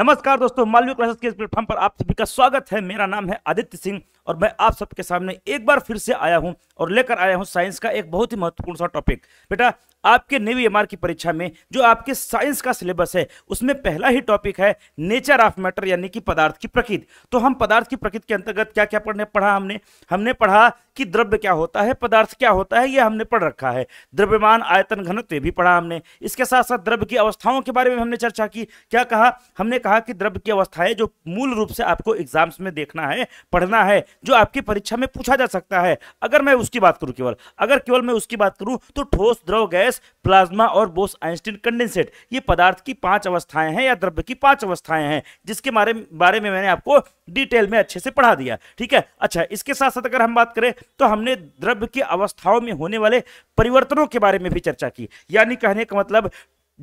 नमस्कार दोस्तों मालवी क्लासेस के इस प्लेटफॉर्म पर आप सभी का स्वागत है मेरा नाम है आदित्य सिंह और मैं आप सबके सामने एक बार फिर से आया हूं और लेकर आया हूं साइंस का एक बहुत ही महत्वपूर्ण सा टॉपिक बेटा आपके नेवी एमआर की परीक्षा में जो आपके साइंस का सिलेबस है उसमें पहला ही टॉपिक है नेचर ऑफ मैटर यानी कि पदार्थ की प्रकृति तो हम पदार्थ की प्रकृति के अंतर्गत क्या क्या पढ़ने पढ़ा हमने हमने पढ़ा कि द्रव्य क्या होता है पदार्थ क्या होता है यह हमने पढ़ रखा है द्रव्यमान आयतन घनत्व भी पढ़ा हमने इसके साथ साथ द्रव्य की अवस्थाओं के बारे में हमने चर्चा की क्या कहा हमने कहा कि द्रव्य की अवस्थाएं जो मूल रूप से आपको एग्जाम्स में देखना है पढ़ना है जो आपकी परीक्षा में पूछा जा सकता है अगर मैं उसकी बात करूं केवल अगर केवल मैं उसकी बात करूं तो ठोस द्रव गैस प्लाज्मा और बोस आइंस्टीन कंडेंसेट ये पदार्थ की पांच अवस्थाएं हैं या द्रव्य की पांच अवस्थाएं हैं जिसके बारे बारे में मैंने आपको डिटेल में अच्छे से पढ़ा दिया ठीक है अच्छा इसके साथ साथ अगर हम बात करें तो हमने द्रव्य की अवस्थाओं में होने वाले परिवर्तनों के बारे में भी चर्चा की यानी कहने का मतलब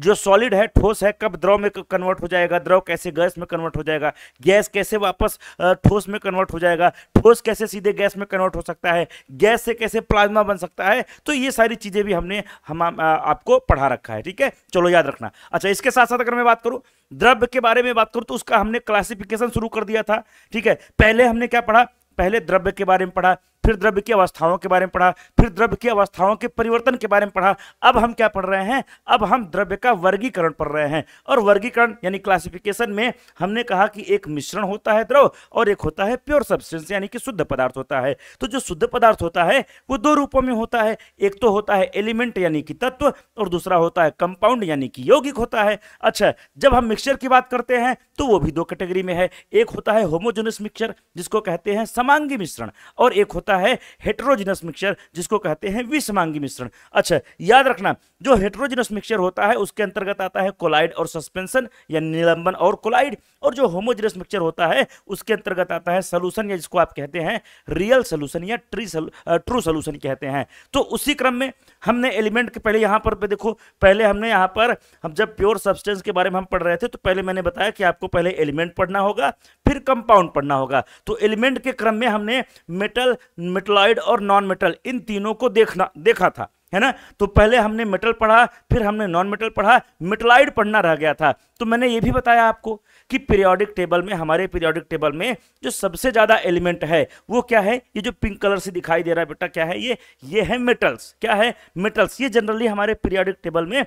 जो सॉलिड है ठोस है कब द्रव में कन्वर्ट हो जाएगा द्रव कैसे गैस में कन्वर्ट हो जाएगा गैस कैसे वापस ठोस में कन्वर्ट हो जाएगा ठोस कैसे सीधे गैस में कन्वर्ट हो सकता है गैस से कैसे प्लाज्मा बन सकता है तो ये सारी चीज़ें भी हमने हम आ, आपको पढ़ा रखा है ठीक है चलो याद रखना अच्छा इसके साथ साथ अगर मैं बात करूँ द्रव्य के बारे में बात करूँ तो उसका हमने क्लासिफिकेशन शुरू कर दिया था ठीक है पहले हमने क्या पढ़ा पहले द्रव्य के बारे में पढ़ा फिर द्रव्य की अवस्थाओं के बारे में पढ़ा फिर द्रव्य की अवस्थाओं के परिवर्तन के बारे में पढ़ा अब हम क्या पढ़ रहे हैं अब हम द्रव्य का वर्गीकरण पढ़ रहे हैं और वर्गीकरण यानी क्लासिफिकेशन में हमने कहा कि एक मिश्रण होता है द्रव और एक होता है प्योर सब्सटेंस यानी कि शुद्ध पदार्थ होता है तो जो शुद्ध पदार्थ होता है वो दो रूपों में होता है एक तो होता है एलिमेंट यानी कि तत्व और दूसरा होता है कंपाउंड यानी कि यौगिक होता है अच्छा जब हम मिक्सचर की बात करते हैं तो वो भी दो कैटेगरी में है एक होता है होमोजेनस मिक्सचर जिसको कहते हैं समांगी मिश्रण और एक होता बनता है हेट्रोजिनस मिक्सचर जिसको कहते हैं विषमांगी मिश्रण अच्छा याद रखना जो हेट्रोजिनस मिक्सचर होता है उसके अंतर्गत आता है कोलाइड और सस्पेंशन या निलंबन और कोलाइड और जो होमोजिनस मिक्सचर होता है उसके अंतर्गत आता है सोलूशन या जिसको आप कहते हैं रियल सोलूशन या ट्री ट्रू सोलूशन कहते हैं तो उसी क्रम में हमने एलिमेंट के पहले यहाँ पर देखो पहले हमने यहाँ पर हम जब प्योर सब्सटेंस के बारे में हम पढ़ रहे थे तो पहले मैंने बताया कि आपको पहले एलिमेंट पढ़ना होगा फिर कंपाउंड पढ़ना होगा तो एलिमेंट के क्रम में हमने मेटल मेटलॉइड और नॉन मेटल इन तीनों को देखना देखा था है ना तो पहले हमने मेटल पढ़ा फिर हमने नॉन मेटल पढ़ा मेटलाइड पढ़ना रह गया था तो मैंने ये भी बताया आपको कि पीरियोडिक टेबल में हमारे पीरियोडिक टेबल में जो सबसे ज़्यादा एलिमेंट है वो क्या है ये जो पिंक कलर से दिखाई दे रहा है बेटा क्या है ये ये है मेटल्स क्या है मेटल्स ये जनरली हमारे पीरियोडिक टेबल में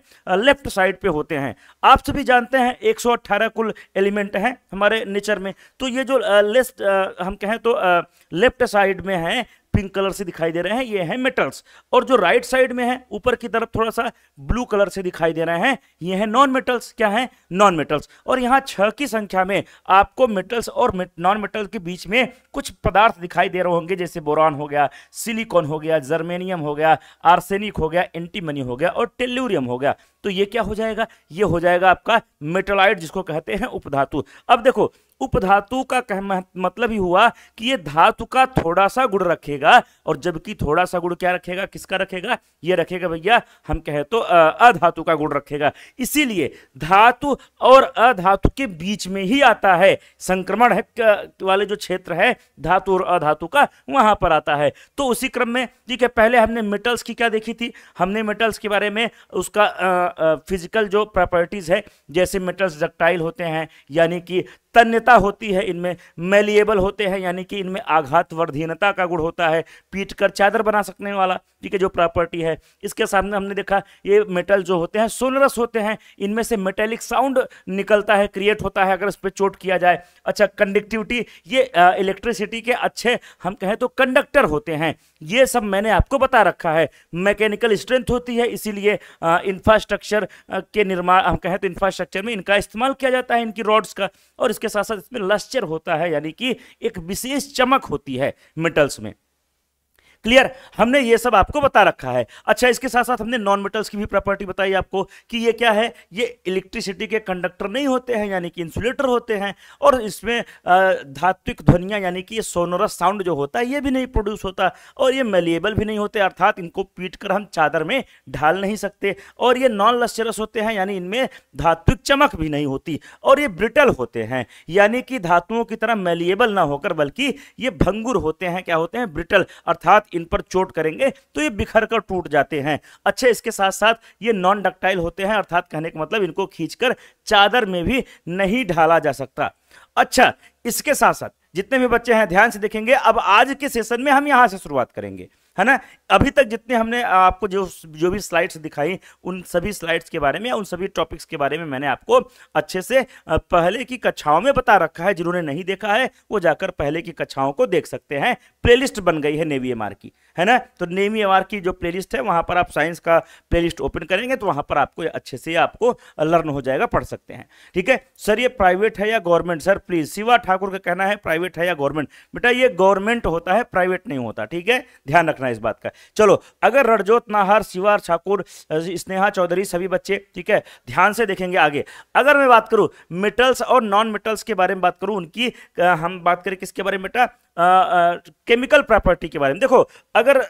लेफ्ट साइड पे होते हैं आप सभी जानते हैं 118 कुल एलिमेंट हैं हमारे नेचर में तो ये जो लेफ्ट हम कहें तो लेफ्ट साइड में है पिंक कलर से दिखाई दे रहे हैं ये हैं मेटल्स और जो राइट साइड में है ऊपर की तरफ थोड़ा सा ब्लू कलर से दिखाई दे रहे हैं ये हैं नॉन मेटल्स क्या हैं नॉन मेटल्स और यहाँ छह की संख्या में आपको मेटल्स और नॉन मेटल के बीच में कुछ पदार्थ दिखाई दे रहे होंगे जैसे बोरान हो गया सिलिकॉन हो गया जर्मेनियम हो गया आर्सेनिक हो गया एंटीमनी हो गया और टेल्यूरियम हो गया तो ये क्या हो जाएगा ये हो जाएगा आपका मेटलाइट जिसको कहते हैं उपधातु अब देखो उपधातु का कह मतलब ही हुआ कि ये धातु का थोड़ा सा गुड़ रखेगा और जबकि थोड़ा सा गुड़ क्या रखेगा किसका रखेगा ये रखेगा भैया हम कहे तो अधातु का गुड़ रखेगा इसीलिए धातु और अधातु के बीच में ही आता है संक्रमण है वाले जो क्षेत्र है धातु और अधातु का वहां पर आता है तो उसी क्रम में ठीक है पहले हमने मेटल्स की क्या देखी थी हमने मेटल्स के बारे में उसका आ, फिजिकल जो प्रॉपर्टीज़ है जैसे मेटल्स डक्टाइल होते हैं यानी कि तन्यता होती है इनमें मेलिएबल होते हैं यानी कि इनमें आघात वर्धीनता का गुण होता है पीट कर चादर बना सकने वाला ठीक है जो प्रॉपर्टी है इसके सामने हमने देखा ये मेटल जो होते हैं सोनरस होते हैं इनमें से मेटेलिक साउंड निकलता है क्रिएट होता है अगर इस पर चोट किया जाए अच्छा कंडक्टिविटी ये इलेक्ट्रिसिटी के अच्छे हम कहें तो कंडक्टर होते हैं ये सब मैंने आपको बता रखा है मैकेनिकल स्ट्रेंथ होती है इसीलिए इंफ्रास्ट्रक्चर के निर्माण हम कहें तो इंफ्रास्ट्रक्चर में इनका इस्तेमाल किया जाता है इनकी रॉड्स का और इसके के साथ साथ इसमें लश्चर होता है यानी कि एक विशेष चमक होती है मेटल्स में क्लियर हमने ये सब आपको बता रखा है अच्छा इसके साथ साथ हमने नॉन मेटल्स की भी प्रॉपर्टी बताई आपको कि ये क्या है ये इलेक्ट्रिसिटी के कंडक्टर नहीं होते हैं यानी कि इंसुलेटर होते हैं और इसमें धात्विक ध्वनियाँ यानी कि ये सोनोरस साउंड जो होता है ये भी नहीं प्रोड्यूस होता और ये मेलेबल भी नहीं होते अर्थात इनको पीट कर हम चादर में ढाल नहीं सकते और ये नॉन लस्चरस होते हैं यानी इनमें धात्विक चमक भी नहीं होती और ये ब्रिटल होते हैं यानी कि धातुओं की तरह मेलिएबल ना होकर बल्कि ये भंगुर होते हैं क्या होते हैं ब्रिटल अर्थात साथ इन पर चोट करेंगे तो ये बिखर कर टूट जाते हैं अच्छे इसके साथ साथ ये नॉन डक्टाइल होते हैं अर्थात कहने का मतलब इनको खींचकर चादर में भी नहीं ढाला जा सकता अच्छा इसके साथ साथ जितने भी बच्चे हैं ध्यान से देखेंगे अब आज के सेशन में हम यहां से शुरुआत करेंगे है ना अभी तक जितने हमने आपको जो जो भी स्लाइड्स दिखाई उन सभी स्लाइड्स के बारे में उन सभी टॉपिक्स के बारे में मैंने आपको अच्छे से पहले की कक्षाओं में बता रखा है जिन्होंने नहीं देखा है वो जाकर पहले की कक्षाओं को देख सकते हैं प्लेलिस्ट बन गई है नेवी एम की है ना तो नेमी अवार की जो प्लेलिस्ट है वहाँ पर आप साइंस का प्लेलिस्ट ओपन करेंगे तो वहाँ पर आपको अच्छे से आपको लर्न हो जाएगा पढ़ सकते हैं ठीक है सर ये प्राइवेट है या government sir please Shiva Thakur का कहना है प्राइवेट है या गवर्नमेंट बेटा ये गवर्नमेंट होता है प्राइवेट नहीं होता ठीक है ध्यान रखना इस बात का चलो अगर रणजोत नाहर शिवा ठाकुर स्नेहा चौधरी सभी बच्चे ठीक है ध्यान से देखेंगे आगे अगर मैं बात करूँ मेटल्स और नॉन मेटल्स के बारे में बात करूँ उनकी हम बात करें किसके बारे में बेटा केमिकल प्रॉपर्टी के बारे में देखो अगर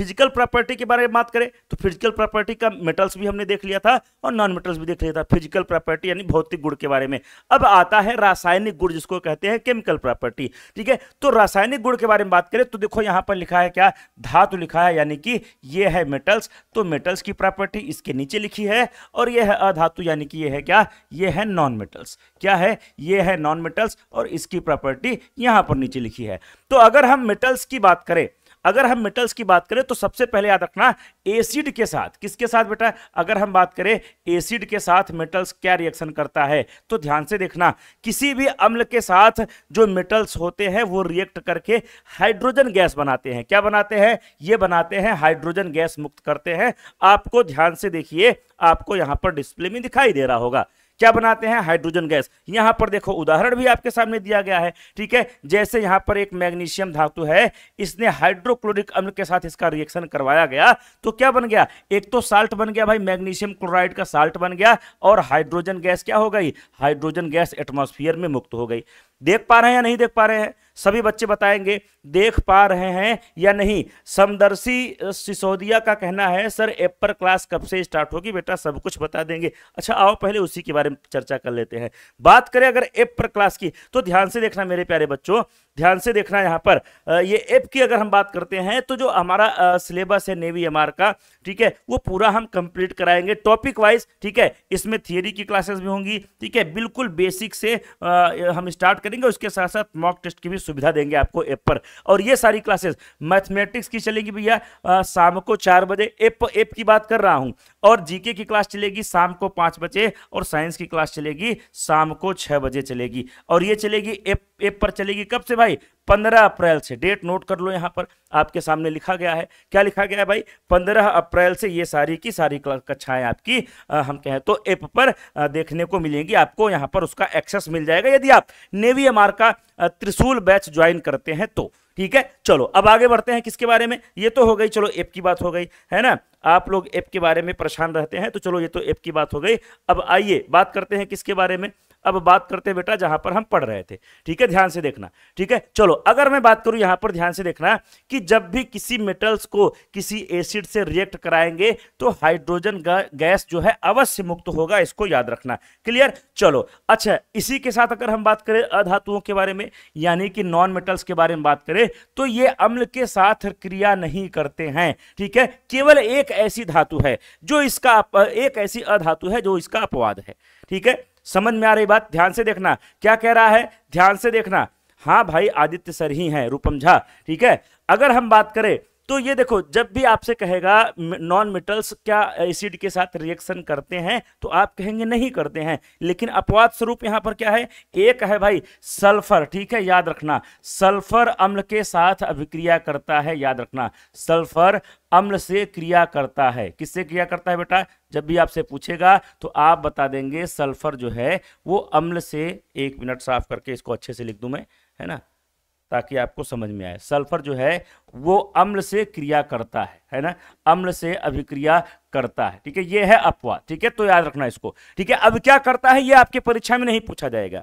फिजिकल प्रॉपर्टी के बारे में बात करें तो फिजिकल प्रॉपर्टी का मेटल्स भी हमने देख लिया था और नॉन मेटल्स भी देख लिया था फिजिकल प्रॉपर्टी यानी भौतिक गुण के बारे में अब आता है रासायनिक गुण जिसको कहते हैं केमिकल प्रॉपर्टी ठीक है तो रासायनिक गुण के बारे में बात करें तो देखो यहाँ पर लिखा है क्या धातु लिखा है यानी कि यह है मेटल्स तो मेटल्स की प्रॉपर्टी इसके नीचे लिखी है और यह है अधातु यानी कि यह है क्या यह है नॉन मेटल्स क्या है यह है नॉन मेटल्स और इसकी प्रॉपर्टी यहाँ पर नीचे लिखी है तो अगर हम मेटल्स की बात करें अगर हम मेटल्स की बात करें तो सबसे पहले याद रखना एसिड के साथ किसके साथ बेटा अगर हम बात करें एसिड के साथ मेटल्स क्या रिएक्शन करता है तो ध्यान से देखना किसी भी अम्ल के साथ जो मेटल्स होते हैं वो रिएक्ट करके हाइड्रोजन गैस बनाते हैं क्या बनाते हैं ये बनाते हैं हाइड्रोजन गैस मुक्त करते हैं आपको ध्यान से देखिए आपको यहां पर डिस्प्ले में दिखाई दे रहा होगा क्या बनाते हैं हाइड्रोजन गैस यहां पर देखो उदाहरण भी आपके सामने दिया गया है ठीक है जैसे यहां पर एक मैग्नीशियम धातु है इसने हाइड्रोक्लोरिक अम्ल के साथ इसका रिएक्शन करवाया गया तो क्या बन गया एक तो साल्ट बन गया भाई मैग्नीशियम क्लोराइड का साल्ट बन गया और हाइड्रोजन गैस क्या हो गई हाइड्रोजन गैस एटमोस्फियर में मुक्त हो गई देख पा रहे हैं या नहीं देख पा रहे हैं सभी बच्चे बताएंगे देख पा रहे हैं या नहीं समदर्शी सिसोदिया का कहना है सर एप्पर क्लास कब से स्टार्ट होगी बेटा सब कुछ बता देंगे अच्छा आओ पहले उसी के बारे में चर्चा कर लेते हैं बात करें अगर एप्पर क्लास की तो ध्यान से देखना मेरे प्यारे बच्चों ध्यान से देखना यहाँ पर ये एप की अगर हम बात करते हैं तो जो हमारा सिलेबस है नेवी एम का ठीक है वो पूरा हम कंप्लीट कराएंगे टॉपिक वाइज ठीक है इसमें थियोरी की क्लासेस भी होंगी ठीक है बिल्कुल बेसिक से हम स्टार्ट करेंगे उसके साथ साथ मॉक टेस्ट की भी सुविधा देंगे आपको ऐप पर और ये सारी क्लासेस मैथमेटिक्स की चलेगी भैया शाम को चार बजे ऐप ऐप की बात कर रहा हूँ और जीके की क्लास चलेगी शाम को पाँच बजे और साइंस की क्लास चलेगी शाम को छः बजे चलेगी और ये चलेगी ऐप ऐप पर चलेगी कब से भाई पंद्रह अप्रैल से डेट नोट कर लो यहाँ पर आपके सामने लिखा गया है क्या लिखा गया है भाई पंद्रह अप्रैल से ये सारी की सारी कक्षाएं आपकी आ, हम कहें तो ऐप पर आ, देखने को मिलेंगी आपको यहाँ पर उसका एक्सेस मिल जाएगा यदि आप नेवी एम का त्रिशूल बैच ज्वाइन करते हैं तो ठीक है चलो अब आगे बढ़ते हैं किसके बारे में ये तो हो गई चलो ऐप की बात हो गई है ना आप लोग ऐप के बारे में परेशान रहते हैं तो चलो ये तो ऐप की बात हो गई अब आइए बात करते हैं किसके बारे में अब बात करते हैं बेटा जहां पर हम पढ़ रहे थे ठीक है ध्यान से देखना ठीक है चलो अगर मैं बात करूं यहां पर ध्यान से देखना कि जब भी किसी मेटल्स को किसी एसिड से रिएक्ट कराएंगे तो हाइड्रोजन गैस जो है अवश्य मुक्त होगा इसको याद रखना क्लियर चलो अच्छा इसी के साथ अगर हम बात करें अधातुओं के बारे में यानी कि नॉन मेटल्स के बारे में बात करें तो ये अम्ल के साथ क्रिया नहीं करते हैं ठीक है केवल एक ऐसी धातु है जो इसका एक ऐसी अधातु है जो इसका अपवाद है ठीक है समझ में आ रही बात ध्यान से देखना क्या कह रहा है ध्यान से देखना हाँ भाई आदित्य सर ही हैं रूपम झा ठीक है अगर हम बात करें तो ये देखो जब भी आपसे कहेगा नॉन मेटल्स क्या एसिड के साथ रिएक्शन करते हैं तो आप कहेंगे नहीं करते हैं लेकिन अपवाद स्वरूप यहां पर क्या है एक है भाई सल्फर ठीक है याद रखना सल्फर अम्ल के साथ अभिक्रिया करता है याद रखना सल्फर अम्ल से क्रिया करता है किससे क्रिया करता है बेटा जब भी आपसे पूछेगा तो आप बता देंगे सल्फर जो है वो अम्ल से एक मिनट साफ करके इसको अच्छे से लिख दूं मैं है ना ताकि आपको समझ में आए सल्फर जो है वो अम्ल से क्रिया करता है है ना अम्ल से अभिक्रिया करता है ठीक है ये है अपवा ठीक है तो याद रखना इसको ठीक है अब क्या करता है ये आपके परीक्षा में नहीं पूछा जाएगा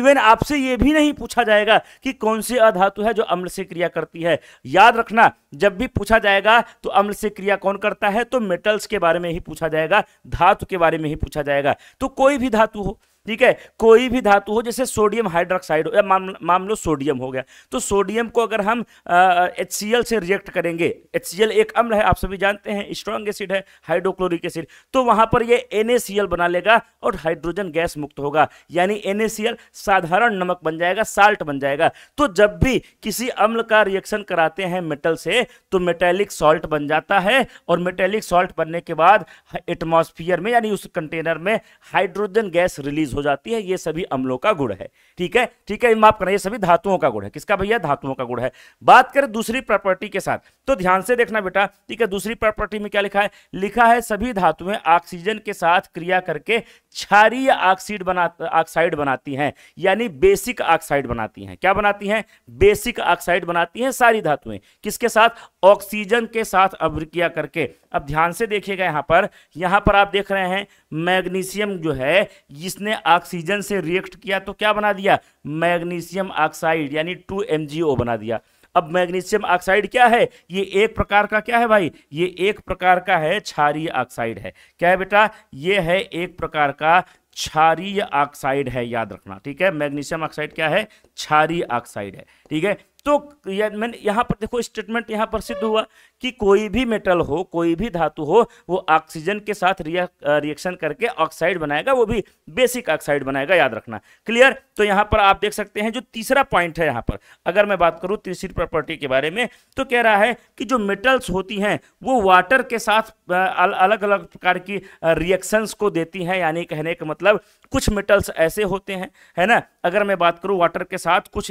इवन आपसे ये भी नहीं पूछा जाएगा कि कौन सी अधातु है जो अम्ल से क्रिया करती है याद रखना जब भी पूछा जाएगा तो अम्ल से क्रिया कौन करता है तो मेटल्स के बारे में ही पूछा जाएगा धातु के बारे में ही पूछा जाएगा तो कोई भी धातु हो ठीक है कोई भी धातु हो जैसे सोडियम हाइड्रोक्साइड हो या मान लो सोडियम हो गया तो सोडियम को अगर हम एच सी से रिएक्ट करेंगे एच एक अम्ल है आप सभी जानते हैं स्ट्रॉन्ग एसिड है हाइड्रोक्लोरिक एसिड तो वहां पर ये एन बना लेगा और हाइड्रोजन गैस मुक्त होगा यानी एन साधारण नमक बन जाएगा साल्ट बन जाएगा तो जब भी किसी अम्ल का रिएक्शन कराते हैं मेटल से तो मेटेलिक सॉल्ट बन जाता है और मेटेलिक सॉल्ट बनने के बाद एटमोस्फियर में यानी उस कंटेनर में हाइड्रोजन गैस रिलीज हो जाती है ये सभी अम्लों का गुण है ठीक है ठीक है माफ करना ये सभी धातुओं का गुण है किसका भैया धातुओं का गुण है बात करें दूसरी प्रॉपर्टी के साथ तो ध्यान से देखना बेटा ठीक है दूसरी प्रॉपर्टी में क्या लिखा है लिखा है सभी धातुएं ऑक्सीजन के साथ क्रिया करके क्षारीय ऑक्साइड बना ऑक्साइड बनाती हैं यानी बेसिक ऑक्साइड बनाती हैं क्या बनाती हैं बेसिक ऑक्साइड बनाती हैं सारी धातुएं किसके साथ ऑक्सीजन के साथ अभिक्रिया करके अब ध्यान से देखिएगा यहां पर यहां पर आप देख रहे हैं मैग्नीशियम जो है जिसने ऑक्सीजन से रिएक्ट किया तो क्या बना दिया मैग्नीशियम ऑक्साइड यानी टू एम बना दिया अब मैग्नीशियम ऑक्साइड क्या है ये एक प्रकार का क्या है भाई ये एक प्रकार का है क्षारीय ऑक्साइड है क्या है बेटा ये है एक प्रकार का क्षारीय ऑक्साइड है याद रखना ठीक है मैग्नीशियम ऑक्साइड क्या है क्षारीय ऑक्साइड है ठीक है तो मैंने यहाँ पर देखो स्टेटमेंट यहां पर सिद्ध हुआ कि कोई भी मेटल हो कोई भी धातु हो वो ऑक्सीजन के साथ रिएक्शन करके ऑक्साइड बनाएगा वो भी बेसिक ऑक्साइड बनाएगा याद रखना क्लियर तो यहाँ पर आप देख सकते हैं जो तीसरा पॉइंट है यहाँ पर अगर मैं बात करूँ तीसरी प्रॉपर्टी के बारे में तो कह रहा है कि जो मेटल्स होती हैं वो वाटर के साथ अलग अलग प्रकार की रिएक्शंस को देती हैं यानी कहने का मतलब कुछ मेटल्स ऐसे होते हैं है ना अगर मैं बात करूँ वाटर के साथ कुछ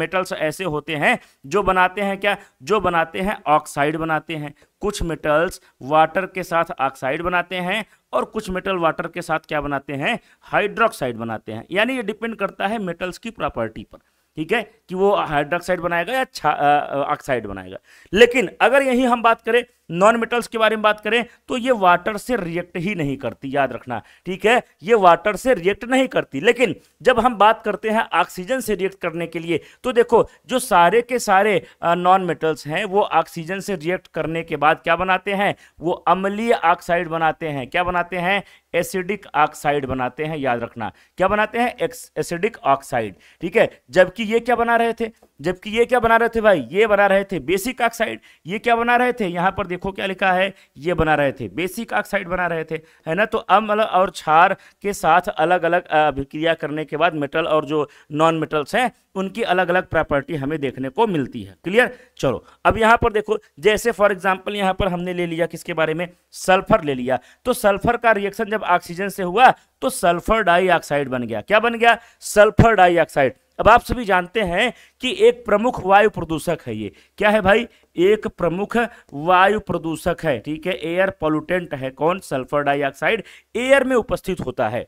मेटल्स ऐसे होते हैं जो बनाते हैं क्या जो बनाते हैं ऑक्साइड बनाते हैं कुछ मेटल्स वाटर के साथ ऑक्साइड बनाते हैं और कुछ मेटल वाटर के साथ क्या बनाते हैं हाइड्रोक्साइड बनाते हैं यानी ये डिपेंड करता है मेटल्स की प्रॉपर्टी पर ठीक है कि वो हाइड्रोक्साइड बनाएगा या ऑक्साइड बनाएगा लेकिन अगर यही हम बात करें नॉन मेटल्स के बारे में बात करें तो ये वाटर से रिएक्ट ही नहीं करती याद रखना ठीक है ये वाटर से रिएक्ट नहीं करती लेकिन जब हम बात करते हैं ऑक्सीजन से रिएक्ट करने के लिए तो देखो जो सारे के सारे नॉन मेटल्स हैं वो ऑक्सीजन से रिएक्ट करने के बाद क्या बनाते हैं वो अम्लीय ऑक्साइड बनाते हैं क्या बनाते हैं एसिडिक ऑक्साइड बनाते हैं याद रखना क्या बनाते हैं एसिडिक ऑक्साइड ठीक है जबकि ये क्या बना रहे थे जबकि ये क्या बना रहे थे भाई ये बना रहे थे बेसिक ऑक्साइड ये क्या बना रहे थे यहाँ पर देखो क्या लिखा है ये बना रहे थे बेसिक ऑक्साइड बना रहे थे है ना तो अम्ल मतलब और क्षार के साथ अलग अलग अभिक्रिया करने के बाद मेटल और जो नॉन मेटल्स हैं उनकी अलग अलग प्रॉपर्टी हमें देखने को मिलती है क्लियर चलो अब यहाँ पर देखो जैसे फॉर एग्जाम्पल यहाँ पर हमने ले लिया किसके बारे में सल्फर ले लिया तो सल्फर का रिएक्शन जब ऑक्सीजन से हुआ तो सल्फर डाइऑक्साइड बन गया क्या बन गया सल्फर डाइऑक्साइड अब आप सभी जानते हैं कि एक प्रमुख वायु प्रदूषक है ये क्या है भाई एक प्रमुख वायु प्रदूषक है ठीक है एयर पॉल्यूटेंट है कौन सल्फर डाइऑक्साइड एयर में उपस्थित होता है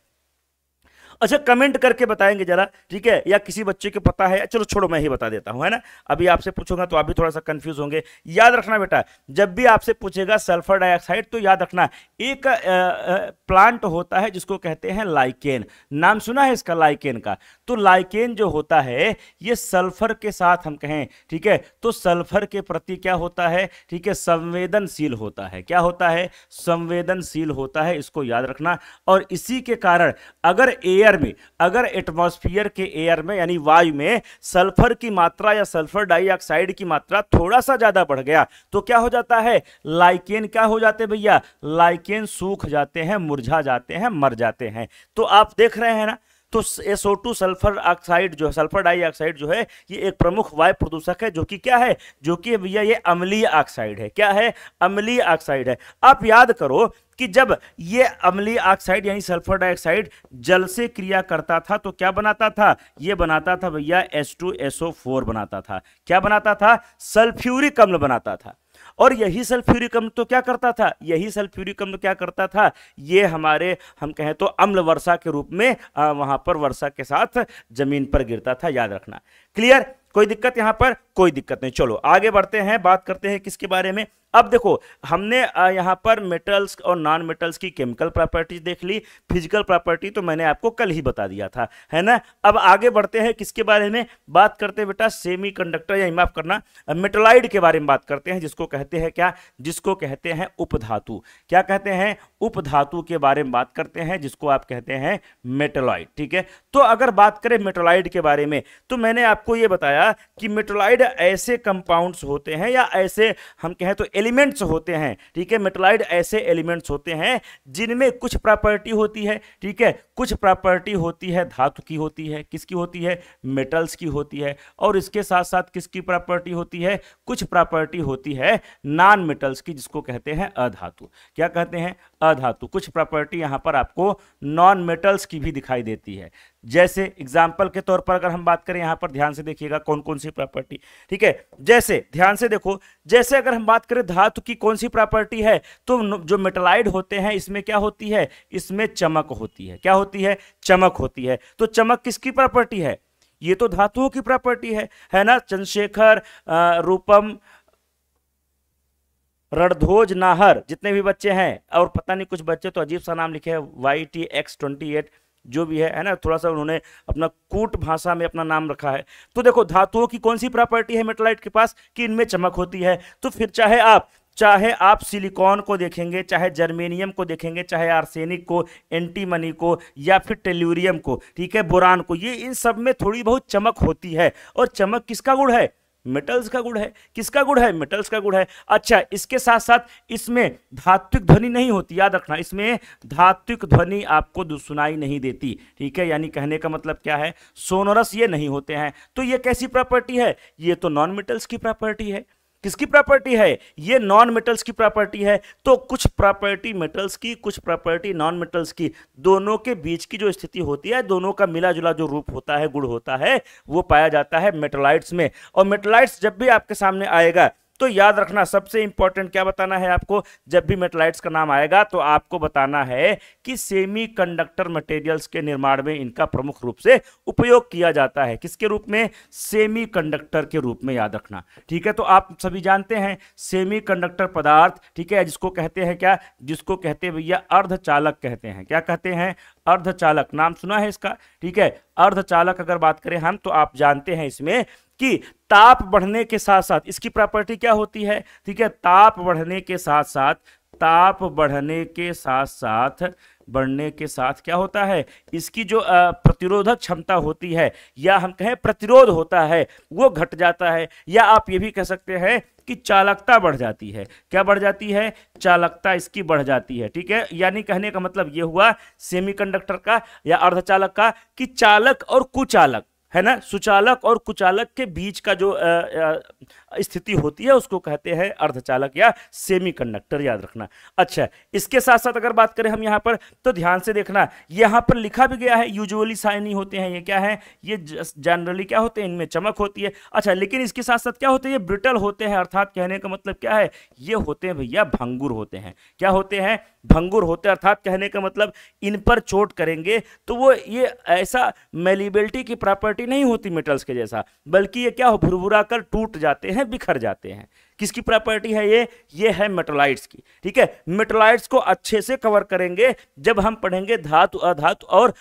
अच्छा कमेंट करके बताएंगे जरा ठीक है या किसी बच्चे को पता है चलो छोड़ो मैं ही बता देता हूं है ना अभी आपसे पूछूंगा तो आप भी थोड़ा सा कंफ्यूज होंगे याद रखना बेटा जब भी आपसे पूछेगा सल्फर डाइऑक्साइड तो याद रखना एक प्लांट होता है जिसको कहते हैं लाइकेन नाम सुना है इसका लाइकेन का तो लाइकेन जो होता है ये सल्फर के साथ हम कहें ठीक है तो सल्फर के प्रति क्या होता है ठीक है संवेदनशील होता है क्या होता है संवेदनशील होता है इसको याद रखना और इसी के कारण अगर एयर एयर में अगर एटमॉस्फेयर के एयर में यानी वायु में सल्फर की मात्रा या सल्फर डाइऑक्साइड की मात्रा थोड़ा सा ज़्यादा बढ़ गया तो क्या हो जाता है लाइकेन क्या हो जाते भैया लाइकेन सूख जाते हैं मुरझा जाते हैं मर जाते हैं तो आप देख रहे हैं ना तो SO2 सल्फर ऑक्साइड जो है सल्फर डाइऑक्साइड जो है ये एक प्रमुख वायु प्रदूषक है जो कि क्या है जो कि भैया ये अम्लीय ऑक्साइड है क्या है अम्लीय ऑक्साइड है आप याद करो कि जब ये अम्लीय ऑक्साइड यानी सल्फर डाइऑक्साइड जल से क्रिया करता था तो क्या बनाता था ये बनाता था भैया एस टू बनाता था क्या बनाता था सल्फ्यूरिक अम्ल बनाता था और यही सल्फ्यूरिक अम्ल तो क्या करता था यही सल्फ्यूरिक अम्ल क्या करता था ये हमारे हम कहें तो अम्ल वर्षा के रूप में आ, वहां पर वर्षा के साथ जमीन पर गिरता था याद रखना क्लियर कोई दिक्कत यहां पर कोई दिक्कत नहीं चलो आगे बढ़ते हैं बात करते हैं किसके बारे में अब देखो हमने यहाँ पर मेटल्स और नॉन मेटल्स की केमिकल प्रॉपर्टीज देख ली फिजिकल प्रॉपर्टी तो मैंने आपको कल ही बता दिया था है ना अब आगे बढ़ते हैं किसके बारे में बात करते हैं बेटा सेमी कंडक्टर या माफ करना मेटलाइड के बारे में बात करते हैं जिसको कहते हैं क्या जिसको कहते हैं उपधातु क्या कहते हैं उपधातु के बारे में बात करते हैं जिसको आप कहते हैं मेटेलाइड ठीक है तो अगर बात करें मेटोलाइड के बारे में तो मैंने आपको ये बताया कि मेटोलाइड ऐसे कंपाउंड्स होते हैं या ऐसे हम कहें तो एलिमेंट्स होते हैं ठीक है मेटलाइड ऐसे एलिमेंट्स होते हैं जिनमें कुछ प्रॉपर्टी होती है ठीक है कुछ प्रॉपर्टी होती है धातु की होती है किसकी होती है मेटल्स की होती है और इसके साथ साथ किसकी प्रॉपर्टी होती है कुछ प्रॉपर्टी होती है नॉन मेटल्स की जिसको कहते हैं अधातु क्या कहते हैं अधातु कुछ प्रॉपर्टी यहाँ पर आपको नॉन मेटल्स की भी दिखाई देती है जैसे एग्जाम्पल के तौर पर अगर हम बात करें यहां पर ध्यान से देखिएगा कौन कौन सी प्रॉपर्टी ठीक है जैसे ध्यान से देखो जैसे अगर हम बात करें धातु की कौन सी प्रॉपर्टी है तो जो मेटलाइड होते हैं इसमें क्या होती है इसमें चमक होती है क्या होती है चमक होती है तो चमक किसकी प्रॉपर्टी है ये तो धातुओं की प्रॉपर्टी है है ना चंद्रशेखर रूपम रणधोज नाहर जितने भी बच्चे हैं और पता नहीं कुछ बच्चे तो अजीब सा नाम लिखे हैं Y T X twenty eight जो भी है है ना थोड़ा सा उन्होंने अपना कूट भाषा में अपना नाम रखा है तो देखो धातुओं की कौन सी प्रॉपर्टी है मेटेलाइट के पास कि इनमें चमक होती है तो फिर चाहे आप चाहे आप सिलिकॉन को देखेंगे चाहे जर्मेनियम को देखेंगे चाहे आर्सेनिक को एंटीमनी को या फिर टेल्यूरियम को ठीक है बोरान को ये इन सब में थोड़ी बहुत चमक होती है और चमक किसका गुण है मेटल्स का गुण है किसका गुण है मेटल्स का गुण है अच्छा इसके साथ साथ इसमें धात्विक ध्वनि नहीं होती याद रखना इसमें धात्विक ध्वनि आपको सुनाई नहीं देती ठीक है यानी कहने का मतलब क्या है सोनरस ये नहीं होते हैं तो ये कैसी प्रॉपर्टी है ये तो नॉन मेटल्स की प्रॉपर्टी है किसकी प्रॉपर्टी है ये नॉन मेटल्स की प्रॉपर्टी है तो कुछ प्रॉपर्टी मेटल्स की कुछ प्रॉपर्टी नॉन मेटल्स की दोनों के बीच की जो स्थिति होती है दोनों का मिला जुला जो रूप होता है गुड़ होता है वो पाया जाता है मेटलाइट्स में और मेटलाइट्स जब भी आपके सामने आएगा तो याद रखना सबसे इंपॉर्टेंट क्या बताना है आपको जब भी मेटेलाइट्स का नाम आएगा तो आपको बताना है कि सेमीकंडक्टर मटेरियल्स के निर्माण में इनका प्रमुख रूप से उपयोग किया जाता है किसके रूप में सेमीकंडक्टर के रूप में याद रखना ठीक है तो आप सभी जानते हैं सेमीकंडक्टर पदार्थ ठीक है जिसको कहते हैं क्या जिसको कहते हैं भैया चालक कहते हैं क्या कहते हैं चालक नाम सुना है इसका ठीक है चालक अगर बात करें हम तो आप जानते हैं इसमें कि ताप बढ़ने के साथ साथ इसकी प्रॉपर्टी क्या होती है ठीक है ताप बढ़ने के साथ साथ ताप बढ़ने के साथ साथ बढ़ने के साथ क्या होता है इसकी जो प्रतिरोधक क्षमता होती है या हम कहें प्रतिरोध होता है वो घट जाता है या आप ये भी कह सकते हैं कि चालकता बढ़ जाती है क्या बढ़ जाती है चालकता इसकी बढ़ जाती है ठीक है यानी कहने का मतलब ये हुआ सेमीकंडक्टर का या अर्धचालक का कि चालक और कुचालक है ना सुचालक और कुचालक के बीच का जो स्थिति होती है उसको कहते हैं अर्धचालक या सेमीकंडक्टर याद रखना अच्छा इसके साथ साथ अगर बात करें हम यहाँ पर तो ध्यान से देखना यहाँ पर लिखा भी गया है यूजुअली साइनी होते हैं ये क्या है ये जनरली क्या होते हैं इनमें चमक होती है अच्छा लेकिन इसके साथ साथ क्या होते हैं ये ब्रिटल होते हैं अर्थात कहने का मतलब क्या है ये होते हैं भैया भंगुर होते हैं क्या होते हैं भंगुर होते हैं अर्थात कहने का मतलब इन पर चोट करेंगे तो वो ये ऐसा मेलिबिलिटी की प्रॉपर्टी नहीं होती मेटल्स के जैसा बल्कि ये क्या हो भुरभुरा कर टूट जाते हैं हैं बिखर जाते हैं किसकी प्रॉपर्टी है ये ये है मेटोलाइट्स की ठीक है मेटोलाइट्स को अच्छे से कवर करेंगे जब हम पढ़ेंगे धातु अधातु और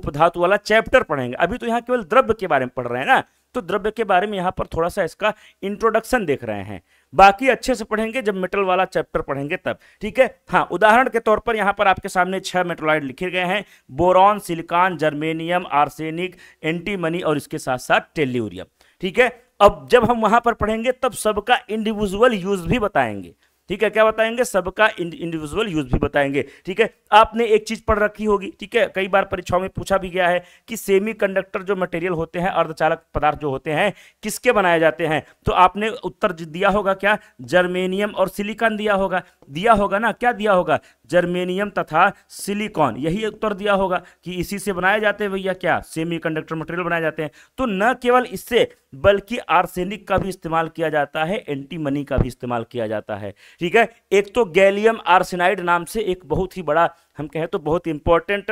उपधातु वाला चैप्टर पढ़ेंगे अभी तो यहाँ केवल द्रव्य के बारे में पढ़ रहे हैं ना तो द्रव्य के बारे में यहाँ पर थोड़ा सा इसका इंट्रोडक्शन देख रहे हैं बाकी अच्छे से पढ़ेंगे जब मेटल वाला चैप्टर पढ़ेंगे तब ठीक है हाँ उदाहरण के तौर पर यहाँ पर आपके सामने छह मेटोलाइट लिखे गए हैं boron silicon germanium arsenic antimony और इसके साथ साथ टेल्यूरियम ठीक है अब जब हम वहां पर पढ़ेंगे तब सबका इंडिविजुअल यूज भी बताएंगे ठीक है क्या बताएंगे सबका इंडिविजुअल यूज भी बताएंगे ठीक है आपने एक चीज पढ़ रखी होगी ठीक है कई बार परीक्षाओं में पूछा भी गया है कि सेमी कंडक्टर जो मटेरियल होते हैं अर्धचालक पदार्थ जो होते हैं किसके बनाए जाते हैं तो आपने उत्तर दिया होगा क्या जर्मेनियम और सिलिकॉन दिया होगा दिया होगा ना क्या दिया होगा जर्मेनियम तथा सिलिकॉन यही उत्तर दिया होगा कि इसी से बनाए जाते हैं भैया क्या कंडक्टर मटेरियल बनाए जाते हैं तो न केवल इससे बल्कि आर्सेनिक का भी इस्तेमाल किया जाता है एंटी मनी का भी इस्तेमाल किया जाता है ठीक है एक तो गैलियम आर्सेनाइड नाम से एक बहुत ही बड़ा हम कहें तो बहुत इंपॉर्टेंट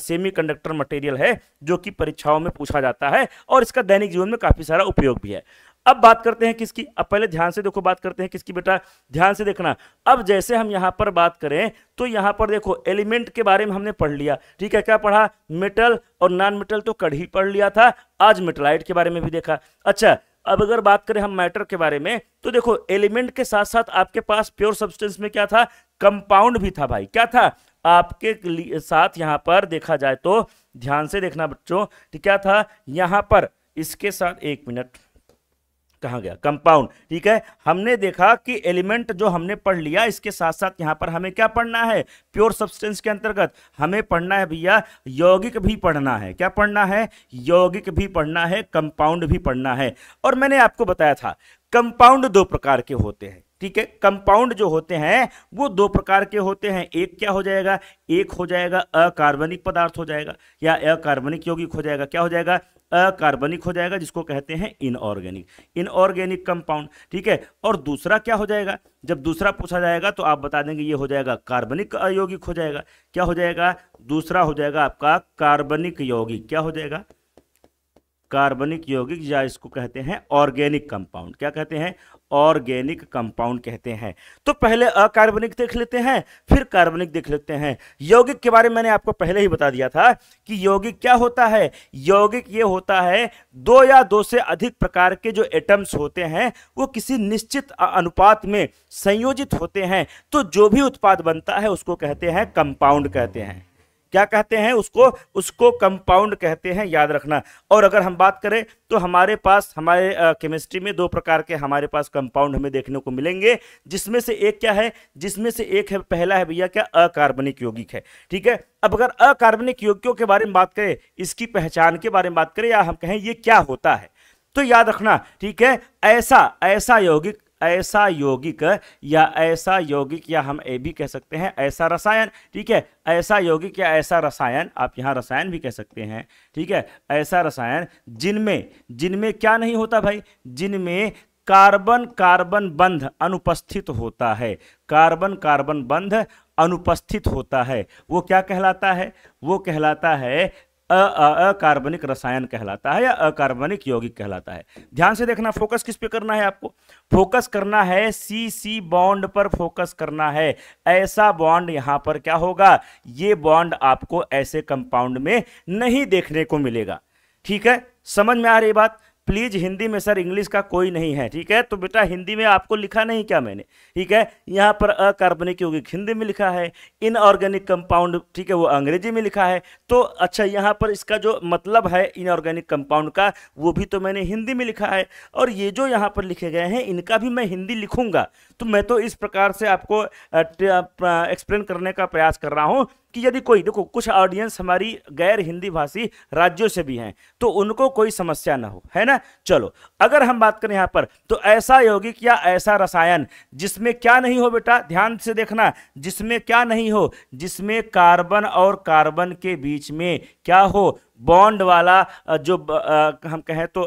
सेमीकंडक्टर मटेरियल है जो कि परीक्षाओं में पूछा जाता है और इसका दैनिक जीवन में काफ़ी सारा उपयोग भी है अब बात करते हैं किसकी अब पहले ध्यान से देखो बात करते हैं किसकी बेटा ध्यान से देखना अब जैसे हम यहाँ पर बात करें तो यहाँ पर देखो एलिमेंट के बारे में हमने पढ़ लिया ठीक है क्या पढ़ा मेटल और नॉन मेटल तो कढ़ी पढ़ लिया था आज मेटलाइट के बारे में भी देखा अच्छा अब अगर बात करें हम मैटर के बारे में तो देखो एलिमेंट के साथ साथ आपके पास प्योर सब्सटेंस में क्या था कंपाउंड भी था भाई क्या था आपके साथ यहां पर देखा जाए तो ध्यान से देखना बच्चों क्या था यहां पर इसके साथ एक मिनट कहा गया कंपाउंड ठीक है हमने देखा कि एलिमेंट जो हमने पढ़ लिया इसके साथ साथ यहां पर हमें क्या पढ़ना है प्योर सब्सटेंस के अंतर्गत हमें पढ़ना है भैया यौगिक भी पढ़ना है क्या पढ़ना है यौगिक भी पढ़ना है कंपाउंड भी पढ़ना है और मैंने आपको बताया था कंपाउंड दो प्रकार के होते हैं ठीक है कंपाउंड जो होते हैं वो दो प्रकार के होते हैं एक क्या हो जाएगा एक हो जाएगा अकार्बनिक पदार्थ हो जाएगा या अकार्बनिक यौगिक हो जाएगा क्या हो जाएगा कार्बनिक हो जाएगा जिसको कहते हैं इनऑर्गेनिक इनऑर्गेनिक कंपाउंड ठीक है और दूसरा क्या हो जाएगा जब दूसरा पूछा जाएगा तो आप बता देंगे ये हो जाएगा कार्बनिक यौगिक हो जाएगा क्या हो जाएगा दूसरा हो जाएगा आपका कार्बनिक यौगिक क्या हो जाएगा कार्बनिक यौगिक या इसको कहते हैं ऑर्गेनिक कंपाउंड क्या कहते हैं ऑर्गेनिक कंपाउंड कहते हैं तो पहले अकार्बनिक देख लेते हैं फिर कार्बनिक देख लेते हैं यौगिक के बारे में मैंने आपको पहले ही बता दिया था कि यौगिक क्या होता है यौगिक ये होता है दो या दो से अधिक प्रकार के जो एटम्स होते हैं वो किसी निश्चित अनुपात में संयोजित होते हैं तो जो भी उत्पाद बनता है उसको कहते हैं कंपाउंड कहते हैं क्या कहते हैं उसको उसको कंपाउंड कहते हैं याद रखना और अगर हम बात करें तो हमारे पास हमारे केमिस्ट्री में दो प्रकार के हमारे पास कंपाउंड हमें देखने को मिलेंगे जिसमें से एक क्या है जिसमें से एक है पहला है भैया क्या अकार्बनिक यौगिक है ठीक है अब अगर अकार्बनिक यौगिकों के बारे में बात करें इसकी पहचान के बारे में बात करें या हम कहें ये क्या होता है तो याद रखना ठीक है ऐसा ऐसा यौगिक ऐसा यौगिक या ऐसा यौगिक या हम ए भी कह सकते हैं ऐसा रसायन ठीक है ऐसा यौगिक या ऐसा रसायन आप यहाँ रसायन भी कह सकते हैं ठीक है ऐसा रसायन जिनमें जिनमें क्या नहीं होता भाई जिनमें कार्बन कार्बन बंध अनुपस्थित होता है कार्बन कार्बन बंध अनुपस्थित होता है वो क्या कहलाता है वो कहलाता है अकार्बनिक रसायन कहलाता है या अकार्बनिक यौगिक कहलाता है ध्यान से देखना फोकस किस पे करना है आपको फोकस करना है सी सी बॉन्ड पर फोकस करना है ऐसा बॉन्ड यहां पर क्या होगा ये बॉन्ड आपको ऐसे कंपाउंड में नहीं देखने को मिलेगा ठीक है समझ में आ रही बात प्लीज़ हिंदी में सर इंग्लिश का कोई नहीं है ठीक है तो बेटा हिंदी में आपको लिखा नहीं क्या मैंने ठीक है यहाँ पर अकार्बनिक यौगिक हिंदी में लिखा है इनऑर्गेनिक कंपाउंड ठीक है वो अंग्रेजी में लिखा है तो अच्छा यहाँ पर इसका जो मतलब है इनऑर्गेनिक कंपाउंड का वो भी तो मैंने हिंदी में लिखा है और ये जो यहाँ पर लिखे गए हैं इनका भी मैं हिंदी लिखूंगा तो मैं तो इस प्रकार से आपको एक्सप्लेन करने का प्रयास कर रहा हूँ कि यदि कोई देखो कुछ ऑडियंस हमारी गैर हिंदी भाषी राज्यों से भी हैं तो उनको कोई समस्या ना हो है ना चलो अगर हम बात करें यहाँ पर तो ऐसा यौगिक या ऐसा रसायन जिसमें क्या नहीं हो बेटा ध्यान से देखना जिसमें क्या नहीं हो जिसमें कार्बन और कार्बन के बीच में क्या हो बॉन्ड वाला जो हम कहें तो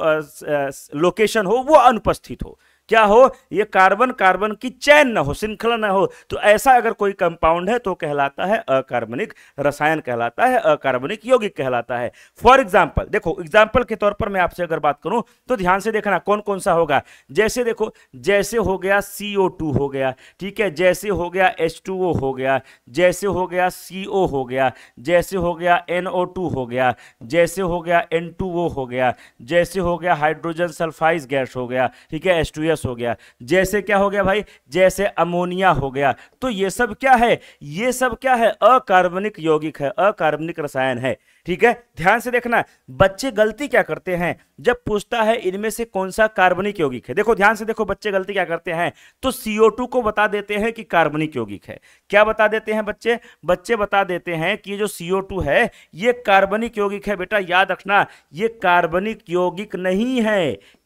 लोकेशन हो वो अनुपस्थित हो क्या हो ये कार्बन कार्बन की चैन ना हो श्रृंखला ना हो तो ऐसा अगर कोई कंपाउंड है तो कहलाता है अकार्बनिक रसायन कहलाता है अकार्बनिक यौगिक कहलाता है फॉर एग्जाम्पल देखो एग्जाम्पल के तौर पर मैं आपसे अगर बात करूं तो ध्यान से देखना कौन कौन सा होगा जैसे देखो जैसे हो गया सी हो गया ठीक है जैसे हो गया एच हो गया जैसे हो गया सी हो गया जैसे हो गया एन हो गया जैसे हो गया एन हो गया जैसे हो गया हाइड्रोजन सल्फाइड गैस हो गया ठीक है एच गैस हो गया जैसे क्या हो गया भाई जैसे अमोनिया हो गया तो ये सब क्या है ये सब क्या है अकार्बनिक यौगिक है अकार्बनिक रसायन है ठीक है ध्यान से देखना बच्चे गलती क्या करते हैं जब पूछता है इनमें से कौन सा कार्बनिक यौगिक है देखो ध्यान से देखो बच्चे गलती क्या करते हैं तो CO2 को बता देते हैं कि कार्बनिक यौगिक है क्या बता देते हैं बच्चे बच्चे बता देते हैं कि जो CO2 है ये कार्बनिक यौगिक है बेटा याद रखना ये कार्बनिक यौगिक नहीं है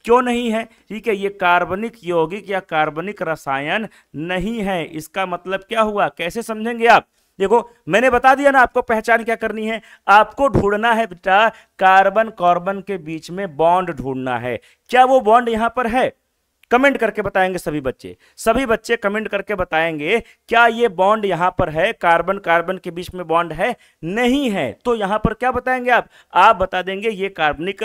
क्यों नहीं है ठीक है ये कार्बनिक यौगिक या कार्बनिक रसायन नहीं है इसका मतलब क्या हुआ कैसे समझेंगे आप देखो मैंने बता दिया ना आपको पहचान क्या करनी है आपको ढूंढना है बेटा कार्बन कार्बन के बीच में बॉन्ड ढूंढना है क्या वो बॉन्ड यहां पर है कमेंट करके बताएंगे सभी बच्चे सभी बच्चे कमेंट करके बताएंगे क्या ये बॉन्ड यहां पर है कार्बन कार्बन के बीच में बॉन्ड है नहीं है तो यहां पर क्या बताएंगे आप आप बता देंगे ये कार्बनिक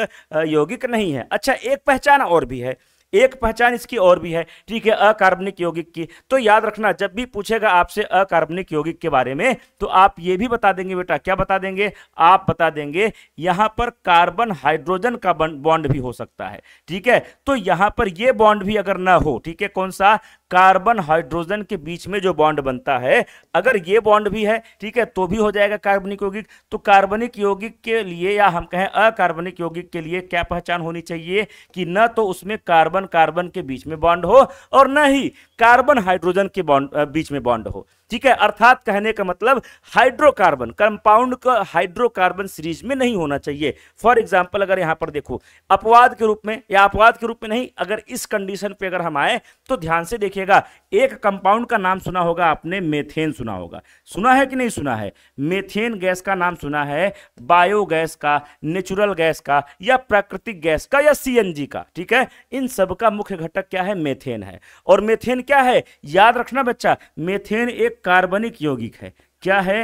यौगिक नहीं है अच्छा एक पहचान और भी है एक पहचान इसकी और भी है ठीक है अकार्बनिक यौगिक की तो याद रखना जब भी पूछेगा आपसे अकार्बनिक यौगिक के बारे में तो आप ये भी बता देंगे बेटा क्या बता देंगे आप बता देंगे यहां पर कार्बन हाइड्रोजन का बॉन्ड भी हो सकता है ठीक है तो यहां पर यह बॉन्ड भी अगर ना हो ठीक है कौन सा कार्बन हाइड्रोजन के बीच में जो बॉन्ड बनता है अगर ये बॉन्ड भी है ठीक है तो भी हो जाएगा कार्बनिक यौगिक तो कार्बनिक यौगिक के लिए या हम कहें अकार्बनिक यौगिक के लिए क्या पहचान होनी चाहिए कि न तो उसमें कार्बन कार्बन के बीच में बॉन्ड हो और न ही कार्बन हाइड्रोजन के बॉन्ड बीच में बॉन्ड हो ठीक है अर्थात कहने का मतलब हाइड्रोकार्बन कंपाउंड का हाइड्रोकार्बन सीरीज में नहीं होना चाहिए फॉर एग्जाम्पल अगर यहां पर देखो अपवाद के रूप में या अपवाद के रूप में नहीं अगर इस कंडीशन पे अगर हम आए तो ध्यान से देखिएगा एक कंपाउंड का नाम सुना होगा आपने मेथेन सुना होगा सुना है कि नहीं सुना है मेथेन गैस का नाम सुना है बायोगैस का नेचुरल गैस का या प्राकृतिक गैस का या सी का ठीक है इन सब का मुख्य घटक क्या है मेथेन है और मेथेन क्या है याद रखना बच्चा मेथेन एक एक कार्बनिक यौगिक है क्या है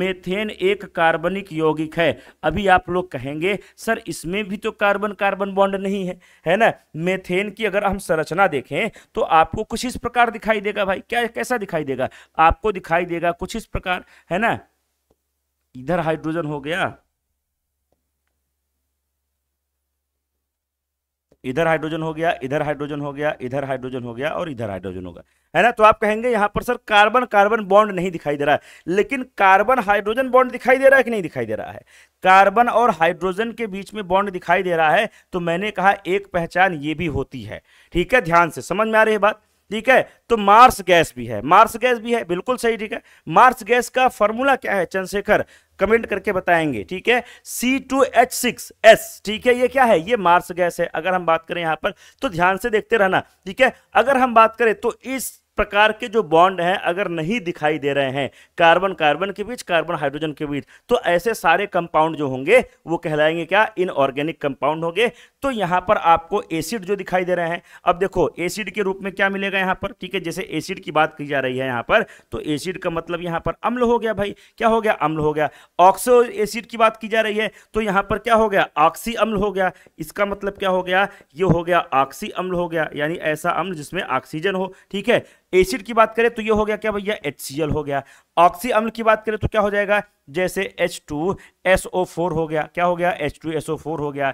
मेथेन एक कार्बनिक यौगिक है अभी आप लोग कहेंगे सर इसमें भी तो कार्बन कार्बन बॉन्ड नहीं है है ना मेथेन की अगर हम संरचना देखें तो आपको कुछ इस प्रकार दिखाई देगा भाई क्या कैसा दिखाई देगा आपको दिखाई देगा कुछ इस प्रकार है ना इधर हाइड्रोजन हो गया इधर हाइड्रोजन हो गया इधर हाइड्रोजन हो गया इधर हाइड्रोजन हो गया और इधर हाइड्रोजन होगा है ना तो आप कहेंगे यहां पर सर कार्बन कार्बन बॉन्ड नहीं दिखाई दे रहा है लेकिन कार्बन हाइड्रोजन बॉन्ड दिखाई दे रहा है कि नहीं दिखाई दे रहा है कार्बन और हाइड्रोजन के बीच में बॉन्ड दिखाई दे रहा है तो मैंने कहा एक पहचान ये भी होती है ठीक है ध्यान से समझ में आ रही है बात ठीक है तो मार्स गैस भी है मार्स गैस भी है बिल्कुल सही ठीक है मार्स गैस का फॉर्मूला क्या है चंद्रशेखर कमेंट करके बताएंगे ठीक है C two H six S ठीक है ये क्या है ये मार्स गैस है अगर हम बात करें यहां पर तो ध्यान से देखते रहना ठीक है अगर हम बात करें तो इस प्रकार के जो बॉन्ड हैं अगर नहीं दिखाई दे रहे हैं कार्बन कार्बन के बीच कार्बन हाइड्रोजन के बीच तो ऐसे सारे कंपाउंड जो होंगे वो कहलाएंगे क्या इनऑर्गेनिक कंपाउंड होंगे तो यहाँ पर आपको एसिड जो दिखाई दे रहे हैं अब देखो एसिड के रूप में क्या मिलेगा यहाँ पर ठीक है जैसे एसिड की बात की जा रही है यहाँ पर तो एसिड का मतलब यहाँ पर अम्ल हो गया भाई क्या हो गया अम्ल हो गया ऑक्सो एसिड की बात की जा रही है तो यहाँ पर क्या हो गया ऑक्सी अम्ल हो गया इसका मतलब क्या हो गया ये हो गया ऑक्सी अम्ल हो गया यानी ऐसा अम्ल जिसमें ऑक्सीजन हो ठीक है एसिड की बात करें तो ये हो गया क्या भैया एच हो गया ऑक्सी अम्ल की बात करें तो क्या हो जाएगा जैसे फोर हो गया क्या हो गया फोर हो गया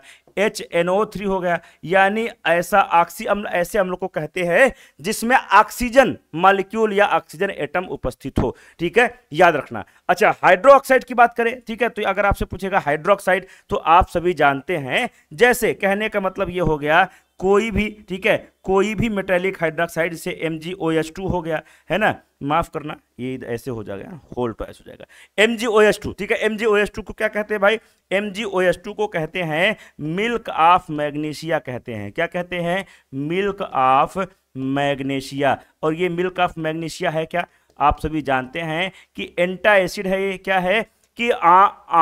थ्री हो गया यानी ऐसा ऑक्सी अम्ल ऐसे अम्ल को कहते हैं जिसमें ऑक्सीजन मालिक्यूल या ऑक्सीजन एटम उपस्थित हो ठीक है याद रखना अच्छा हाइड्रोक्साइड की बात करें ठीक है तो अगर आपसे पूछेगा हाइड्रोक्साइड तो आप सभी जानते हैं जैसे कहने का मतलब ये हो गया कोई भी ठीक है कोई भी मेटेलिक हाइड्रोक्साइड से एम हो गया है ना माफ करना ये ऐसे हो जाएगा होल टू हो जाएगा एम ठीक है एम को क्या कहते हैं भाई एम को कहते हैं मिल्क ऑफ मैग्नीशिया कहते हैं क्या कहते हैं मिल्क ऑफ मैग्नीशिया और ये मिल्क ऑफ मैग्नीशिया है क्या आप सभी जानते हैं कि एंटा एसिड है ये क्या है कि आ,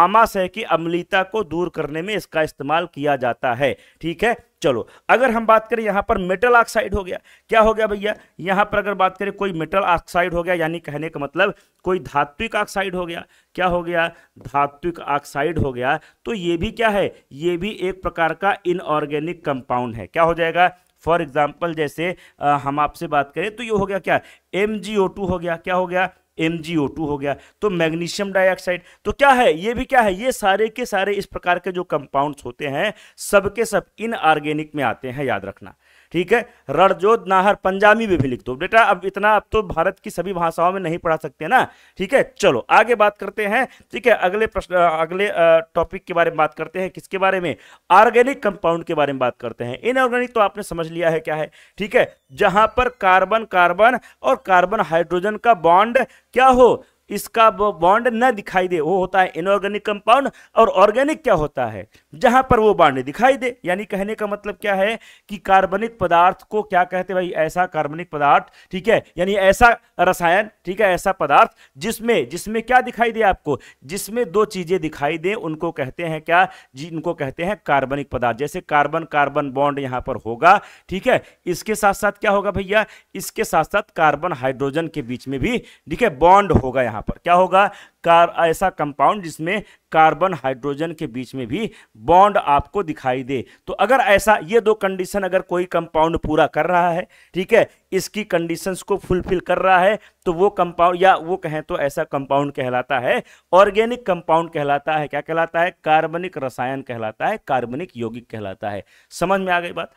आमास की कि अम्लिता को दूर करने में इसका इस्तेमाल किया जाता है ठीक है चलो अगर हम बात करें यहाँ पर मेटल ऑक्साइड हो गया क्या हो गया भैया यहाँ पर अगर बात करें कोई मेटल ऑक्साइड हो गया यानी कहने का मतलब कोई धात्विक ऑक्साइड हो गया क्या हो गया धात्विक ऑक्साइड हो गया तो ये भी क्या है ये भी एक प्रकार का इनऑर्गेनिक कंपाउंड है क्या हो जाएगा फॉर एग्जाम्पल जैसे आ, हम आपसे बात करें तो ये हो गया क्या एम हो गया क्या हो गया एम हो गया तो मैग्नीशियम डाइऑक्साइड तो क्या है ये भी क्या है ये सारे के सारे इस प्रकार के जो कंपाउंड्स होते हैं सबके सब इनऑर्गेनिक में आते हैं याद रखना ठीक है रणजोत नाहर पंजाबी में भी लिख दो बेटा अब इतना अब तो भारत की सभी भाषाओं में नहीं पढ़ा सकते ना ठीक है चलो आगे बात करते हैं ठीक है अगले प्रश्न अगले टॉपिक के बारे में बात करते हैं किसके बारे में ऑर्गेनिक कंपाउंड के बारे में बात करते हैं इनऑर्गेनिक तो आपने समझ लिया है क्या है ठीक है जहां पर कार्बन कार्बन और कार्बन हाइड्रोजन का बॉन्ड क्या हो इसका बॉन्ड न दिखाई दे वो होता है इनऑर्गेनिक कंपाउंड और ऑर्गेनिक क्या होता है जहां पर वो बॉन्ड दिखाई दे यानी कहने का मतलब क्या है कि कार्बनिक पदार्थ को क्या कहते भाई ऐसा कार्बनिक पदार्थ ठीक है यानी ऐसा रसायन ठीक है ऐसा पदार्थ जिसमें जिसमें क्या दिखाई दे आपको जिसमें दो चीजें दिखाई दे उनको कहते हैं क्या जिनको कहते हैं कार्बनिक पदार्थ जैसे कार्बन कार्बन बॉन्ड यहां पर होगा ठीक है इसके साथ साथ क्या होगा भैया इसके साथ साथ कार्बन हाइड्रोजन के बीच में भी ठीक है बॉन्ड होगा यहां यहाँ पर क्या होगा कार ऐसा कंपाउंड जिसमें कार्बन हाइड्रोजन के बीच में भी बॉन्ड आपको दिखाई दे तो अगर ऐसा ये दो कंडीशन अगर कोई कंपाउंड पूरा कर रहा है ठीक है इसकी कंडीशंस को फुलफिल कर रहा है तो वो कंपाउंड या वो कहें तो ऐसा कंपाउंड कहलाता है ऑर्गेनिक कंपाउंड कहलाता है क्या कहलाता है कार्बनिक रसायन कहलाता है कार्बनिक यौगिक कहलाता है समझ में आ गई बात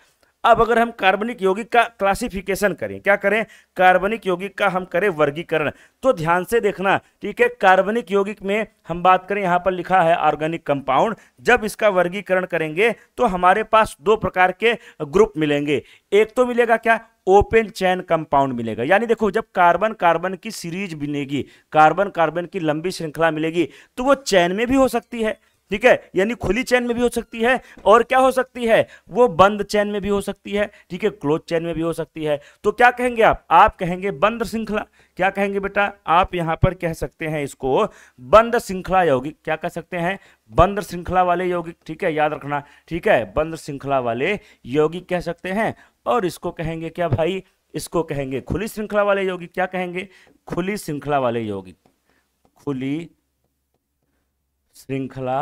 अब अगर हम कार्बनिक यौगिक का क्लासिफिकेशन करें क्या करें कार्बनिक यौगिक का हम करें वर्गीकरण तो ध्यान से देखना ठीक है कार्बनिक यौगिक में हम बात करें यहाँ पर लिखा है ऑर्गेनिक कंपाउंड जब इसका वर्गीकरण करेंगे तो हमारे पास दो प्रकार के ग्रुप मिलेंगे एक तो मिलेगा क्या ओपन चैन कंपाउंड मिलेगा यानी देखो जब कार्बन कार्बन की सीरीज मिलेगी कार्बन कार्बन की लंबी श्रृंखला मिलेगी तो वो चैन में भी हो सकती है ठीक है यानी खुली चैन में भी हो सकती है और क्या हो सकती है वो बंद चैन में भी हो सकती है ठीक है क्लोज चैन में भी हो सकती है तो क्या कहेंगे आप आप कहेंगे बंद श्रृंखला क्या कहेंगे बेटा आप यहां पर कह सकते हैं इसको बंद श्रृंखला यौगिक क्या कह सकते हैं बंद श्रृंखला वाले यौगिक ठीक है याद रखना ठीक है बंद श्रृंखला वाले यौगिक कह सकते हैं और इसको कहेंगे क्या भाई इसको कहेंगे खुली श्रृंखला वाले यौगिक क्या कहेंगे खुली श्रृंखला वाले यौगिक खुली श्रृंखला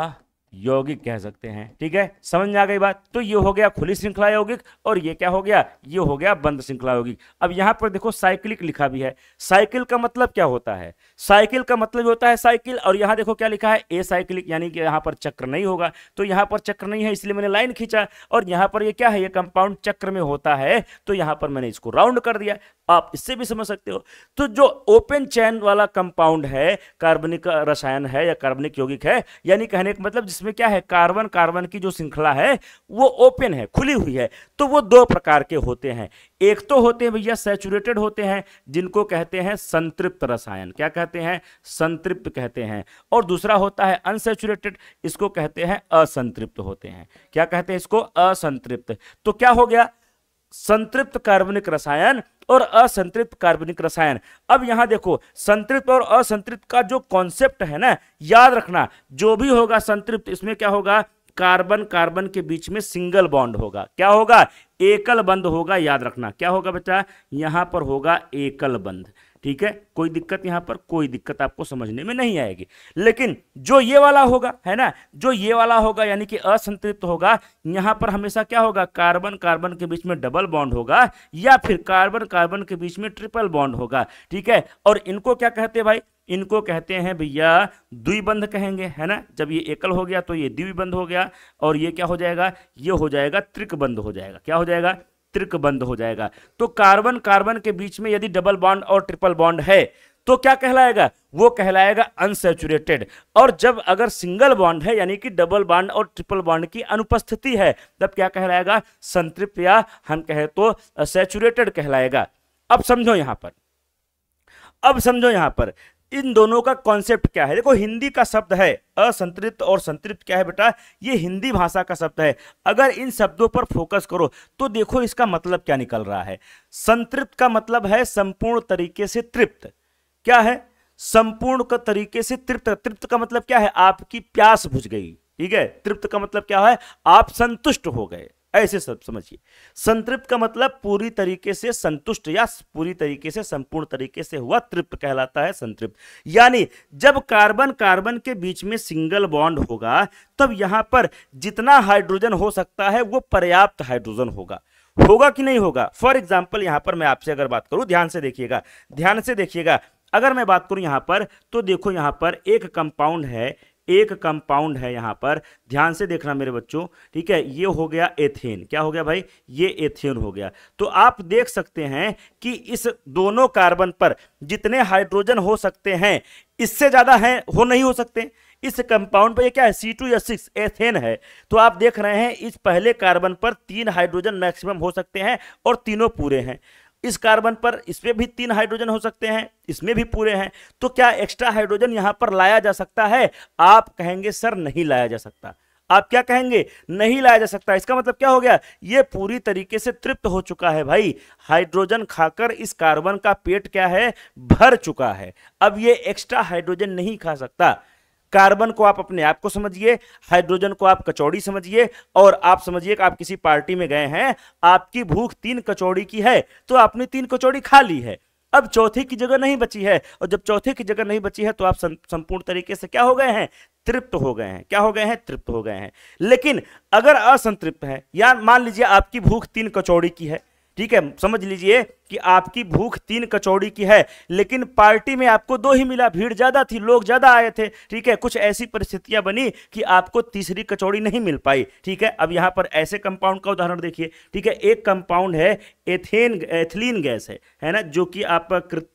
यौगिक कह सकते हैं ठीक है समझ में आ गई बात तो ये हो गया खुली श्रृंखला यौगिक और ये क्या हो गया ये हो गया बंद श्रृंखला यौगिक अब यहां पर देखो साइकिलिक लिखा भी है साइकिल का मतलब क्या होता है साइकिल का मतलब होता है साइकिल और यहां देखो क्या लिखा है ए साइकिलिक यानी कि यहां पर चक्र नहीं होगा तो यहां पर चक्र नहीं है इसलिए मैंने लाइन खींचा और यहाँ पर यह क्या है यह कंपाउंड चक्र में होता है तो यहां पर मैंने इसको राउंड कर दिया आप इससे भी समझ सकते हो तो जो ओपन चैन वाला कंपाउंड है कार्बनिक रसायन है या कार्बनिक यौगिक है यानी कहने का मतलब जिस इसमें क्या है कार्बन कार्बन की जो श्रृंखला है वो ओपन है खुली हुई है तो वो दो प्रकार के होते हैं एक तो होते हैं भैया सेचुरेटेड होते हैं जिनको कहते हैं संतृप्त रसायन क्या कहते हैं संतृप्त कहते हैं और दूसरा होता है अनसेचुरेटेड इसको कहते हैं असंतृप्त होते हैं क्या कहते हैं इसको असंतृप्त तो क्या हो गया संतृप्त कार्बनिक रसायन और असंतृप्त कार्बनिक रसायन अब यहां देखो संतृप्त और असंतृप्त का जो कॉन्सेप्ट है ना याद रखना जो भी होगा संतृप्त इसमें क्या होगा कार्बन कार्बन के बीच में सिंगल बॉन्ड होगा क्या होगा एकल बंद होगा याद रखना क्या होगा बेटा यहां पर होगा एकल बंद ठीक है कोई दिक्कत यहाँ पर कोई दिक्कत आपको समझने में नहीं आएगी लेकिन जो ये वाला होगा है ना जो ये वाला होगा यानी कि असंतृप्त होगा यहाँ पर हमेशा क्या होगा कार्बन कार्बन के बीच में डबल बॉन्ड होगा या फिर कार्बन कार्बन के बीच में ट्रिपल बॉन्ड होगा ठीक है और इनको क्या कहते हैं भाई इनको कहते हैं भैया द्विबंध कहेंगे है ना जब ये एकल हो गया तो ये द्विबंध हो गया और ये क्या हो जाएगा ये हो जाएगा त्रिकबंध हो जाएगा क्या हो जाएगा त्रिक बंद हो जाएगा तो कार्बन कार्बन के बीच में यदि डबल बॉन्ड और ट्रिपल बॉन्ड है तो क्या कहलाएगा वो कहलाएगा अनसेचुरेटेड और जब अगर सिंगल बॉन्ड है यानी कि डबल बॉन्ड और ट्रिपल बॉन्ड की अनुपस्थिति है तब क्या कहलाएगा संतृप्त या हम कहे तो सेचुरेटेड कहलाएगा अब समझो यहां पर अब समझो यहां पर इन दोनों का कॉन्सेप्ट क्या है देखो हिंदी का शब्द है असंतृप्त और संतृप्त क्या है बेटा ये हिंदी भाषा का शब्द है अगर इन शब्दों पर फोकस करो तो देखो इसका मतलब क्या निकल रहा है संतृप्त का मतलब है संपूर्ण तरीके से तृप्त क्या है संपूर्ण का तरीके से तृप्त तृप्त का मतलब क्या है आपकी प्यास बुझ गई ठीक है तृप्त का मतलब क्या है आप संतुष्ट हो गए ऐसे सब समझिए संतृप्त का मतलब पूरी तरीके से संतुष्ट या पूरी तरीके से संपूर्ण तरीके से हुआ तृप्त कहलाता है संतृप्त यानी जब कार्बन कार्बन के बीच में सिंगल बॉन्ड होगा तब यहां पर जितना हाइड्रोजन हो सकता है वो पर्याप्त हाइड्रोजन होगा होगा कि नहीं होगा फॉर एग्जाम्पल यहां पर मैं आपसे अगर बात करूं ध्यान से देखिएगा ध्यान से देखिएगा अगर मैं बात करूं यहां पर तो देखो यहां पर एक कंपाउंड है एक कंपाउंड है यहां पर ध्यान से देखना मेरे बच्चों ठीक है ये हो गया एथेन क्या हो गया भाई ये एथेन हो गया तो आप देख सकते हैं कि इस दोनों कार्बन पर जितने हाइड्रोजन हो सकते हैं इससे ज़्यादा हैं हो नहीं हो सकते इस कंपाउंड पर ये क्या है सी टू या सिक्स एथेन है तो आप देख रहे हैं इस पहले कार्बन पर तीन हाइड्रोजन मैक्सिमम हो सकते हैं और तीनों पूरे हैं इस कार्बन पर इसमें भी तीन हाइड्रोजन हो सकते हैं इसमें भी पूरे हैं तो क्या एक्स्ट्रा हाइड्रोजन यहां पर लाया जा सकता है आप कहेंगे सर नहीं लाया जा सकता आप क्या कहेंगे नहीं लाया जा सकता इसका मतलब क्या हो गया यह पूरी तरीके से तृप्त हो चुका है भाई हाइड्रोजन खाकर इस कार्बन का पेट क्या है भर चुका है अब यह एक्स्ट्रा हाइड्रोजन नहीं खा सकता कार्बन को आप अपने आप को समझिए हाइड्रोजन को आप कचौड़ी समझिए और आप समझिए कि आप किसी पार्टी में गए हैं आपकी भूख तीन कचौड़ी की है तो आपने तीन कचौड़ी खा ली है अब चौथे की जगह नहीं बची है और जब चौथे की जगह नहीं बची है तो आप संपूर्ण तरीके से क्या हो गए हैं तृप्त हो गए हैं क्या हो गए हैं तृप्त हो गए हैं लेकिन अगर असंतृप्त है या मान लीजिए आपकी भूख तीन कचौड़ी की है ठीक है समझ लीजिए कि आपकी भूख तीन कचौड़ी की है लेकिन पार्टी में आपको दो ही मिला भीड़ ज़्यादा थी लोग ज़्यादा आए थे ठीक है कुछ ऐसी परिस्थितियां बनी कि आपको तीसरी कचौड़ी नहीं मिल पाई ठीक है अब यहाँ पर ऐसे कंपाउंड का उदाहरण देखिए ठीक है एक कंपाउंड है एथेन एथिलीन गैस है है ना जो कि आप कृत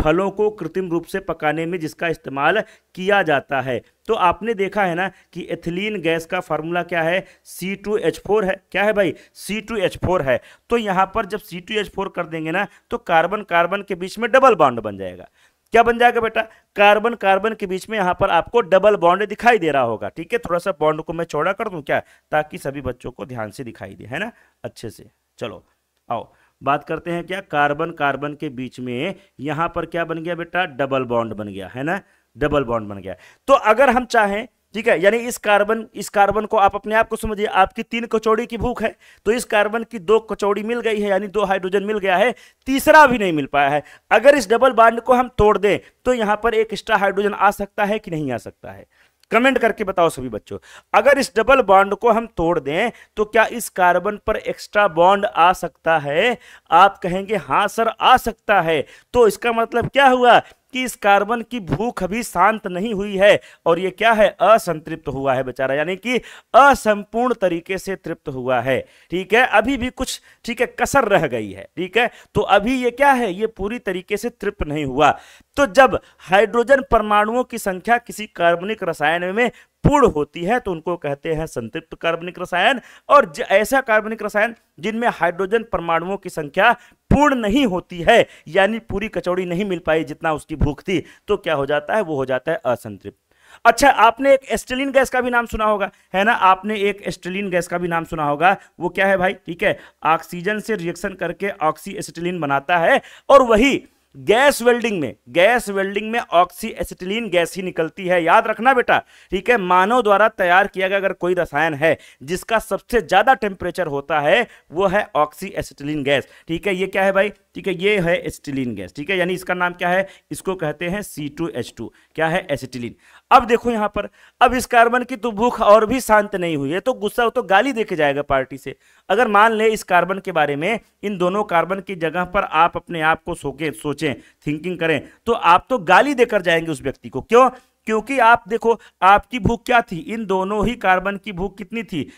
फलों को कृत्रिम रूप से पकाने में जिसका इस्तेमाल किया जाता है तो आपने देखा है ना कि एथिलीन गैस का फार्मूला क्या है सी टू एच फोर है क्या है भाई सी टू एच फोर है तो यहाँ पर जब सी टू एच फोर कर देंगे ना तो कार्बन कार्बन के बीच में डबल बॉन्ड बन जाएगा क्या बन जाएगा बेटा कार्बन कार्बन के बीच में यहाँ पर आपको डबल बॉन्ड दिखाई दे रहा होगा ठीक है थोड़ा सा बॉन्ड को मैं चौड़ा कर दूँ क्या ताकि सभी बच्चों को ध्यान से दिखाई दे है ना अच्छे से चलो आओ बात करते हैं क्या कार्बन कार्बन के बीच में यहां पर क्या बन गया बेटा डबल बॉन्ड बन गया है ना डबल बॉन्ड बन गया तो अगर हम चाहें ठीक है यानी इस कार्बन इस कार्बन को आप अपने आप को समझिए आपकी तीन कचौड़ी की भूख है तो इस कार्बन की दो कचौड़ी मिल गई है यानी दो हाइड्रोजन मिल गया है तीसरा भी नहीं मिल पाया है अगर इस डबल बॉन्ड को हम तोड़ दें तो यहां पर एक एक्स्ट्रा हाइड्रोजन आ सकता है कि नहीं आ सकता है कमेंट करके बताओ सभी बच्चों अगर इस डबल बॉन्ड को हम तोड़ दें तो क्या इस कार्बन पर एक्स्ट्रा बॉन्ड आ सकता है आप कहेंगे हाँ सर आ सकता है तो इसका मतलब क्या हुआ कि इस कार्बन की भूख अभी शांत नहीं हुई है और ये क्या है असंतृप्त हुआ है बेचारा यानी कि असंपूर्ण तरीके से तृप्त हुआ है ठीक है अभी भी कुछ ठीक है कसर रह गई है ठीक है तो अभी ये क्या है ये पूरी तरीके से तृप्त नहीं हुआ तो जब हाइड्रोजन परमाणुओं की संख्या किसी कार्बनिक रसायन में पूर्ण होती है तो उनको कहते हैं संतृप्त कार्बनिक रसायन और ऐसा कार्बनिक रसायन जिनमें हाइड्रोजन परमाणुओं की संख्या पूर्ण नहीं होती है यानी पूरी कचौड़ी नहीं मिल पाई जितना उसकी भूख थी तो क्या हो जाता है वो हो जाता है असंतृप्त अच्छा आपने एक एस्टेलिन गैस का भी नाम सुना होगा है ना आपने एक एस्टेलिन गैस का भी नाम सुना होगा वो क्या है भाई ठीक है ऑक्सीजन से रिएक्शन करके ऑक्सी एस्टेलिन बनाता है और वही गैस वेल्डिंग में गैस वेल्डिंग में ऑक्सी एसिटिलीन गैस ही निकलती है याद रखना बेटा ठीक है मानव द्वारा तैयार किया गया अगर कोई रसायन है जिसका सबसे ज्यादा टेम्परेचर होता है वो है ऑक्सी एसिटिलीन गैस ठीक है ये क्या है भाई ठीक है ये है एसिटिलीन गैस ठीक है यानी इसका नाम क्या है इसको कहते हैं सी क्या है एसिटिलीन अब देखो यहां पर अब इस कार्बन की तो भूख और भी शांत नहीं हुई है तो गुस्सा तो गाली देके जाएगा पार्टी से अगर मान ले इस कार्बन के बारे में इन दोनों कार्बन की जगह पर आप अपने आप को सोके सोचें थिंकिंग करें तो आप तो गाली देकर जाएंगे उस व्यक्ति को क्यों क्योंकि आप देखो आपकी भूख क्या थी इन दोनों ही कार्बन की भूख कितनी थी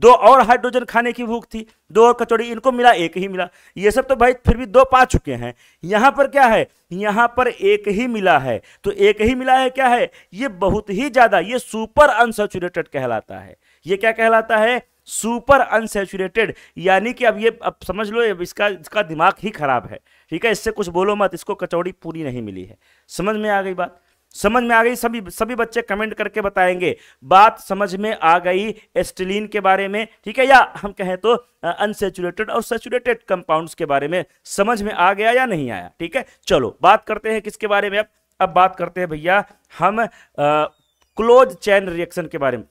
दो और हाइड्रोजन खाने की भूख थी दो और कचौड़ी इनको मिला एक ही मिला ये सब तो भाई फिर भी दो पा चुके हैं यहाँ पर क्या है यहाँ पर एक ही मिला है तो एक ही मिला है क्या है ये बहुत ही ज़्यादा ये सुपर अनसेचुरेटेड कहलाता है ये क्या कहलाता है सुपर अनसेचुरेटेड यानी कि अब ये अब समझ लो अब इसका इसका दिमाग ही खराब है ठीक है इससे कुछ बोलो मत इसको कचौड़ी पूरी नहीं मिली है समझ में आ गई बात समझ में आ गई सभी सभी बच्चे कमेंट करके बताएंगे बात समझ में आ गई एस्टिलीन के बारे में ठीक है या हम कहें तो अनसेचुरेटेड और सेचुरेटेड कंपाउंड्स के बारे में समझ में आ गया या नहीं आया ठीक है चलो बात करते हैं किसके बारे में अब अब बात करते हैं भैया हम क्लोज चैन रिएक्शन के बारे में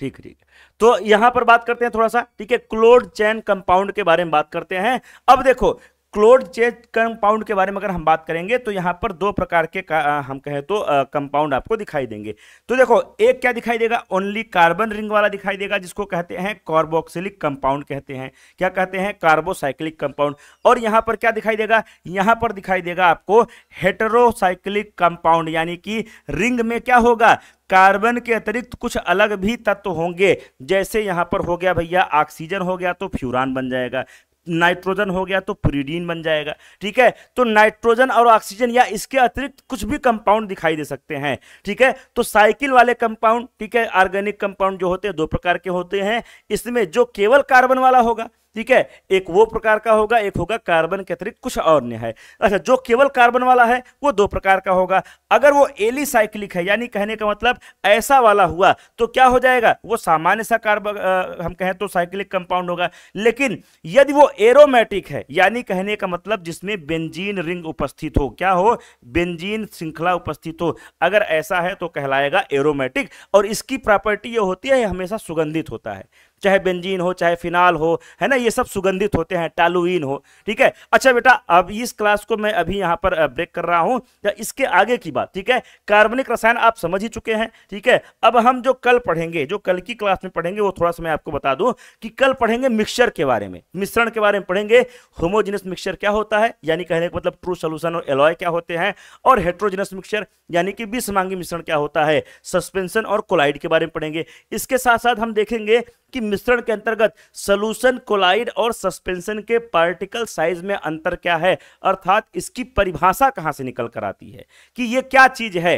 ठीक ठीक तो यहां पर बात करते हैं थोड़ा सा ठीक है क्लोज चैन कंपाउंड के बारे में बात करते हैं अब देखो क्लोड चेज कंपाउंड के बारे में अगर हम बात करेंगे तो यहाँ पर दो प्रकार के हम कहें तो कंपाउंड आपको दिखाई देंगे तो देखो एक क्या दिखाई देगा ओनली कार्बन रिंग वाला दिखाई देगा जिसको कहते हैं कार्बोक्सिलिक कंपाउंड कहते हैं क्या कहते हैं कार्बोसाइक्लिक कंपाउंड और यहाँ पर क्या दिखाई देगा यहाँ पर दिखाई देगा आपको हेटरोसाइक्लिक कंपाउंड यानी कि रिंग में क्या होगा कार्बन के अतिरिक्त कुछ अलग भी तत्व होंगे जैसे यहाँ पर हो गया भैया ऑक्सीजन हो गया तो फ्यूरान बन जाएगा नाइट्रोजन हो गया तो प्रीडीन बन जाएगा ठीक है तो नाइट्रोजन और ऑक्सीजन या इसके अतिरिक्त कुछ भी कंपाउंड दिखाई दे सकते हैं ठीक है तो साइकिल वाले कंपाउंड ठीक है ऑर्गेनिक कंपाउंड जो होते हैं दो प्रकार के होते हैं इसमें जो केवल कार्बन वाला होगा ठीक है एक वो प्रकार का होगा एक होगा कार्बन के अतिरिक्त कुछ और अन्य है अच्छा जो केवल कार्बन वाला है वो दो प्रकार का होगा अगर वो एलिसाइक्लिक है यानी कहने का मतलब ऐसा वाला हुआ तो क्या हो जाएगा वो सामान्य सा कार्बन हम कहें तो साइक्लिक कंपाउंड होगा लेकिन यदि वो एरोमेटिक है यानी कहने का मतलब जिसमें बेंजीन रिंग उपस्थित हो क्या हो बेंजीन श्रृंखला उपस्थित हो अगर ऐसा है तो कहलाएगा एरोमेटिक और इसकी प्रॉपर्टी यह होती है हमेशा सुगंधित होता है चाहे बेंजीन हो चाहे फिनाल हो है ना ये सब सुगंधित होते हैं टालुइन हो ठीक है अच्छा बेटा अब इस क्लास को मैं अभी यहाँ पर ब्रेक कर रहा हूँ या इसके आगे की बात ठीक है कार्बनिक रसायन आप समझ ही चुके हैं ठीक है अब हम जो कल पढ़ेंगे जो कल की क्लास में पढ़ेंगे वो थोड़ा सा मैं आपको बता दूँ कि कल पढ़ेंगे मिक्सचर के बारे में मिश्रण के बारे में पढ़ेंगे होमोजिनस मिक्सचर क्या होता है यानी कहने का मतलब ट्रू सोल्यूशन और एलॉय क्या होते हैं और हेट्रोजिनस मिक्सचर यानी कि विष मांगी मिश्रण क्या होता है सस्पेंशन और कोलाइड के बारे में पढ़ेंगे इसके साथ साथ हम देखेंगे कि मिश्रण के अंतर्गत सोलूशन कोलाइड और सस्पेंशन के पार्टिकल साइज में अंतर क्या है अर्थात इसकी परिभाषा कहां से निकल कर आती है कि यह क्या चीज है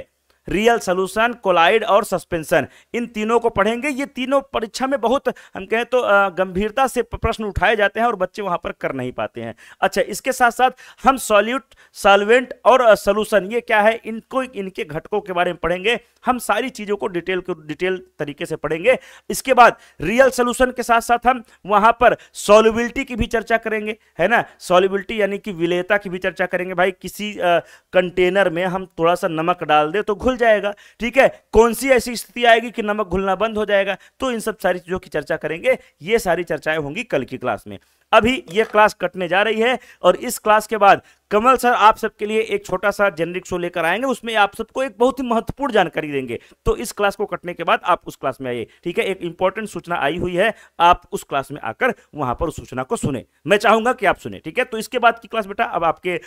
रियल सोल्यूशन कोलाइड और सस्पेंशन इन तीनों को पढ़ेंगे ये तीनों परीक्षा में बहुत हम कहें तो गंभीरता से प्रश्न उठाए जाते हैं और बच्चे वहां पर कर नहीं पाते हैं अच्छा इसके साथ साथ हम सॉल्यूट सॉल्वेंट और सोल्यूशन ये क्या है इनको इनके घटकों के बारे में पढ़ेंगे हम सारी चीज़ों को डिटेल को डिटेल तरीके से पढ़ेंगे इसके बाद रियल सोल्यूशन के साथ साथ हम वहाँ पर सॉल्युबिलिटी की भी चर्चा करेंगे है ना सॉल्युबिलिटी यानी कि विलेयता की भी चर्चा करेंगे भाई किसी कंटेनर में हम थोड़ा सा नमक डाल दें तो घुल जाएगा ठीक है कौन सी ऐसी स्थिति आएगी कि नमक घुलना बंद हो जाएगा तो इन सब सारी चीज़ों की चर्चा करेंगे ये सारी चर्चाएं होंगी कल की क्लास में अभी ये क्लास कटने जा रही है और इस क्लास के बाद कमल सर आप सबके लिए एक छोटा सा जेनरिक शो लेकर आएंगे उसमें आप सबको एक बहुत ही महत्वपूर्ण जानकारी देंगे तो इस क्लास को कटने के बाद आप उस क्लास में आइए ठीक है एक इंपॉर्टेंट सूचना आई हुई है आप उस क्लास में आकर वहां पर उस सूचना को सुने मैं चाहूंगा कि आप सुने ठीक है तो इसके बाद की क्लास बेटा अब आपके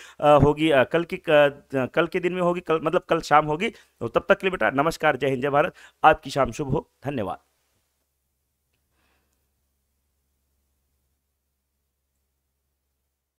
होगी कल की कल के दिन में होगी कल मतलब कल शाम होगी तो तब तक के लिए बेटा नमस्कार जय हिंद जय भारत आपकी शाम शुभ हो धन्यवाद